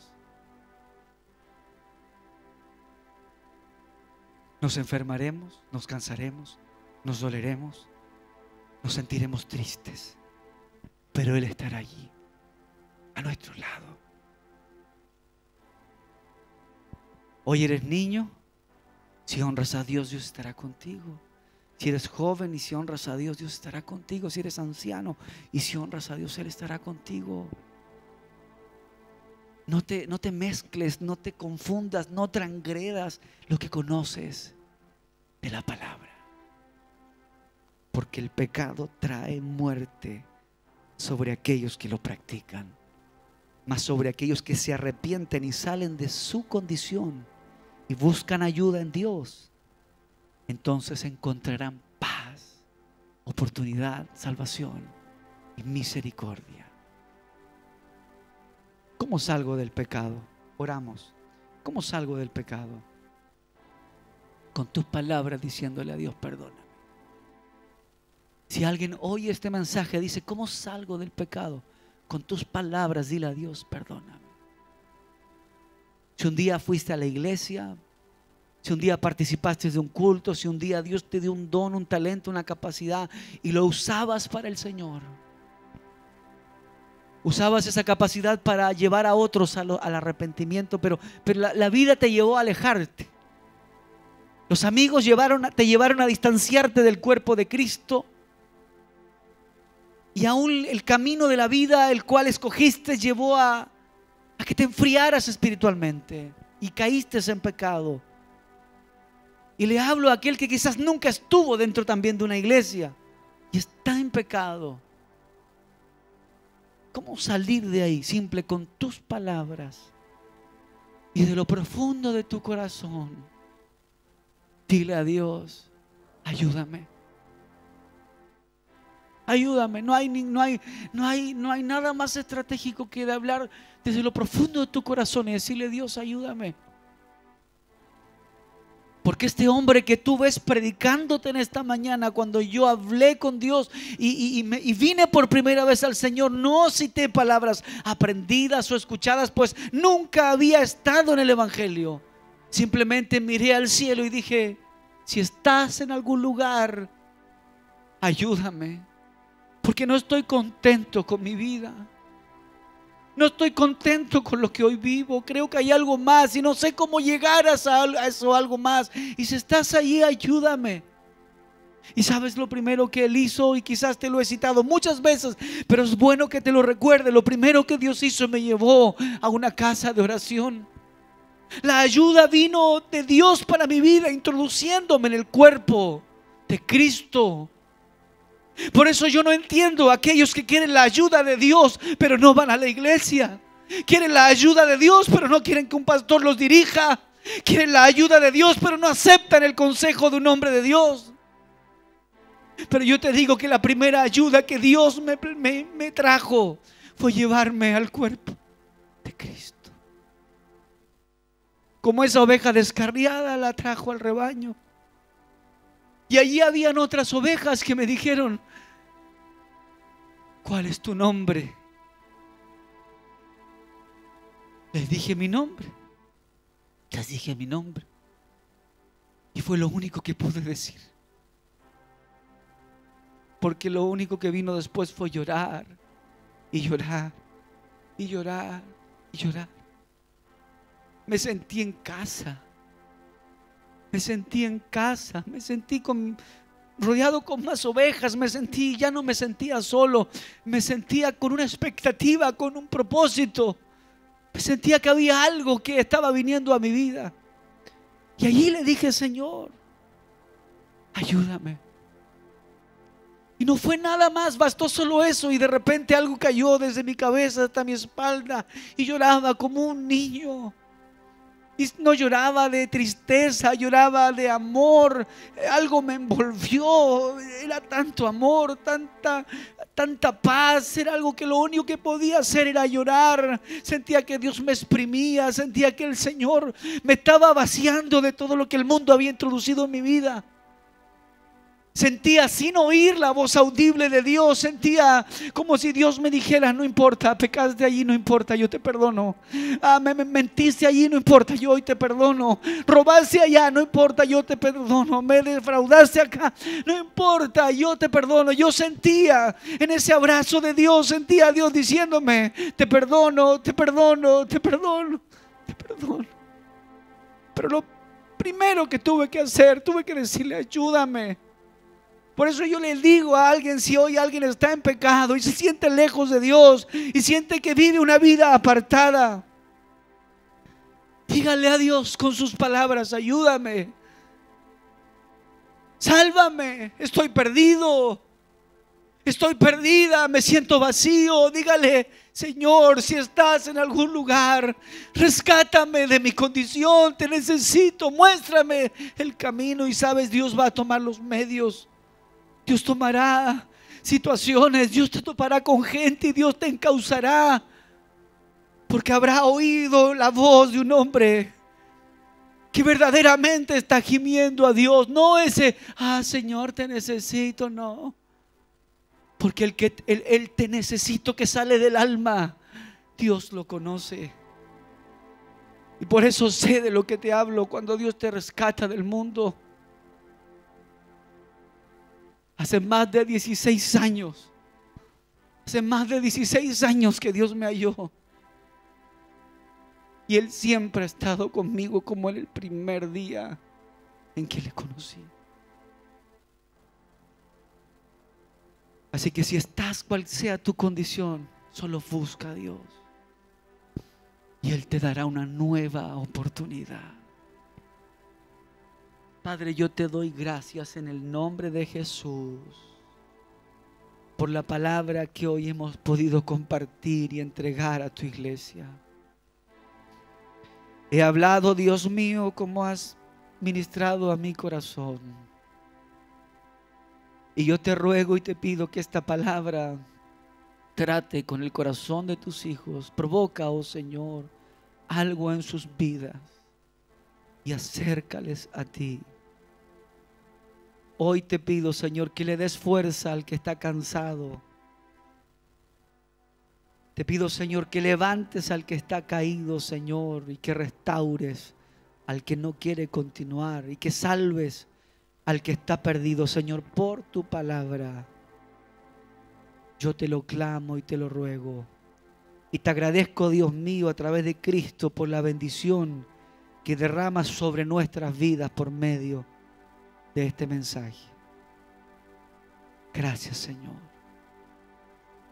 Nos enfermaremos, nos cansaremos, nos doleremos, nos sentiremos tristes, pero Él estará allí, a nuestro lado. Hoy eres niño, si honras a Dios, Dios estará contigo. Si eres joven y si honras a Dios, Dios estará contigo. Si eres anciano y si honras a Dios, Él estará contigo. No te, no te mezcles, no te confundas, no transgredas lo que conoces de la palabra. Porque el pecado trae muerte sobre aquellos que lo practican, Más sobre aquellos que se arrepienten y salen de su condición y buscan ayuda en Dios entonces encontrarán paz, oportunidad, salvación y misericordia. ¿Cómo salgo del pecado? Oramos. ¿Cómo salgo del pecado? Con tus palabras diciéndole a Dios, perdóname. Si alguien oye este mensaje, dice, ¿cómo salgo del pecado? Con tus palabras dile a Dios, perdóname. Si un día fuiste a la iglesia, si un día participaste de un culto, si un día Dios te dio un don, un talento, una capacidad y lo usabas para el Señor. Usabas esa capacidad para llevar a otros al, arrepentimiento, pero, pero la, vida te llevó a alejarte. Los amigos te llevaron a distanciarte del cuerpo de Cristo. Y aún el camino de la vida, el cual escogiste, llevó a, a que te enfriaras espiritualmente y caíste en pecado y le hablo a aquel que quizás nunca estuvo dentro también de una iglesia y está en pecado. ¿Cómo salir de ahí? Simple, con tus palabras y de lo profundo de tu corazón. Dile a Dios, ayúdame. Ayúdame, no hay, no, hay, no, hay, no hay nada más estratégico que hablar desde lo profundo de tu corazón y decirle, Dios, ayúdame. Porque este hombre que tú ves predicándote en esta mañana, cuando yo hablé con Dios y, vine por primera vez al Señor, no cité palabras aprendidas o escuchadas, pues nunca había estado en el Evangelio. Simplemente miré al cielo y dije, si estás en algún lugar, ayúdame, porque no estoy contento con mi vida. No estoy contento con lo que hoy vivo. Creo que hay algo más y no sé cómo llegar a eso, algo más. Y si estás ahí, ayúdame. Y sabes lo primero que Él hizo, y quizás te lo he citado muchas veces, pero es bueno que te lo recuerde. Lo primero que Dios hizo me llevó a una casa de oración. La ayuda vino de Dios para mi vida, introduciéndome en el cuerpo de Cristo. Por eso yo no entiendo a aquellos que quieren la ayuda de Dios, pero no van a la iglesia. Quieren la ayuda de Dios, pero no quieren que un pastor los dirija. Quieren la ayuda de Dios, pero no aceptan el consejo de un hombre de Dios. Pero yo te digo que la primera ayuda que Dios me, me trajo fue llevarme al cuerpo de Cristo. Como esa oveja descarriada la trajo al rebaño. Y allí habían otras ovejas que me dijeron, ¿cuál es tu nombre? Les dije mi nombre. Les dije mi nombre. Y fue lo único que pude decir. Porque lo único que vino después fue llorar y llorar y llorar y llorar. Me sentí en casa. Me sentí en casa, me sentí rodeado con más ovejas, me sentí, ya no me sentía solo, me sentía con una expectativa, con un propósito. Me sentía que había algo que estaba viniendo a mi vida. Y allí le dije, Señor, ayúdame. Y no fue nada más, bastó solo eso y de repente algo cayó desde mi cabeza hasta mi espalda y lloraba como un niño. Y no lloraba de tristeza, lloraba de amor. Algo me envolvió. Era tanto amor, tanta, tanta paz. Era algo que lo único que podía hacer era llorar. Sentía que Dios me exprimía. Sentía que el Señor me estaba vaciando de todo lo que el mundo había introducido en mi vida. Sentía sin oír la voz audible de Dios, sentía como si Dios me dijera, no importa, pecaste allí, no importa, yo te perdono. Ah, me, mentiste allí, no importa, yo hoy te perdono. Robaste allá, no importa, yo te perdono. Me defraudaste acá, no importa, yo te perdono. Yo sentía en ese abrazo de Dios, sentía a Dios diciéndome, te perdono, te perdono, te perdono, te perdono. Pero lo primero que tuve que hacer, tuve que decirle, ayúdame por eso yo le digo a alguien, si hoy alguien está en pecado y se siente lejos de Dios y siente que vive una vida apartada, dígale a Dios con sus palabras, ayúdame, sálvame, estoy perdido, estoy perdida, me siento vacío, dígale, Señor, si estás en algún lugar, rescátame de mi condición, te necesito, muéstrame el camino y sabes, Dios va a tomar los medios Dios tomará situaciones, Dios te topará con gente y Dios te encausará, porque habrá oído la voz de un hombre que verdaderamente está gimiendo a Dios, no ese, ah Señor, te necesito, no, porque el que te necesito que sale del alma, Dios lo conoce. Y por eso sé de lo que te hablo cuando Dios te rescata del mundo. Hace más de 16 años. Hace más de 16 años que Dios me halló. Y Él siempre ha estado conmigo como en el primer día en que le conocí. Así que si estás cual sea tu condición, solo busca a Dios. Y Él te dará una nueva oportunidad. Padre, yo te doy gracias en el nombre de Jesús por la palabra que hoy hemos podido compartir y entregar a tu iglesia. He hablado, Dios mío, como has ministrado a mi corazón. Y yo te ruego y te pido que esta palabra trate con el corazón de tus hijos. Provoca, oh Señor, algo en sus vidas y acércales a ti. Hoy te pido, Señor, que le des fuerza al que está cansado. Te pido, Señor, que levantes al que está caído, Señor, y que restaures al que no quiere continuar y que salves al que está perdido, Señor, por tu palabra. Yo te lo clamo y te lo ruego. Y te agradezco, Dios mío, a través de Cristo por la bendición que derramas sobre nuestras vidas por medio de este mensaje. Gracias Señor.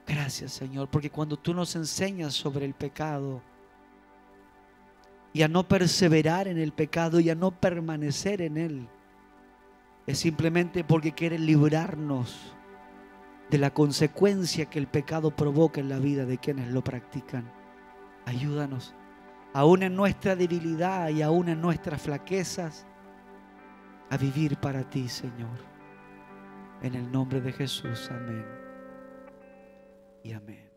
Gracias Señor, porque cuando tú nos enseñas sobre el pecado y a no perseverar en el pecado y a no permanecer en él, es simplemente porque quieres librarnos de la consecuencia que el pecado provoca en la vida de quienes lo practican. Ayúdanos, aún en nuestra debilidad y aún en nuestras flaquezas a vivir para ti, Señor. En el nombre de Jesús, amén y amén.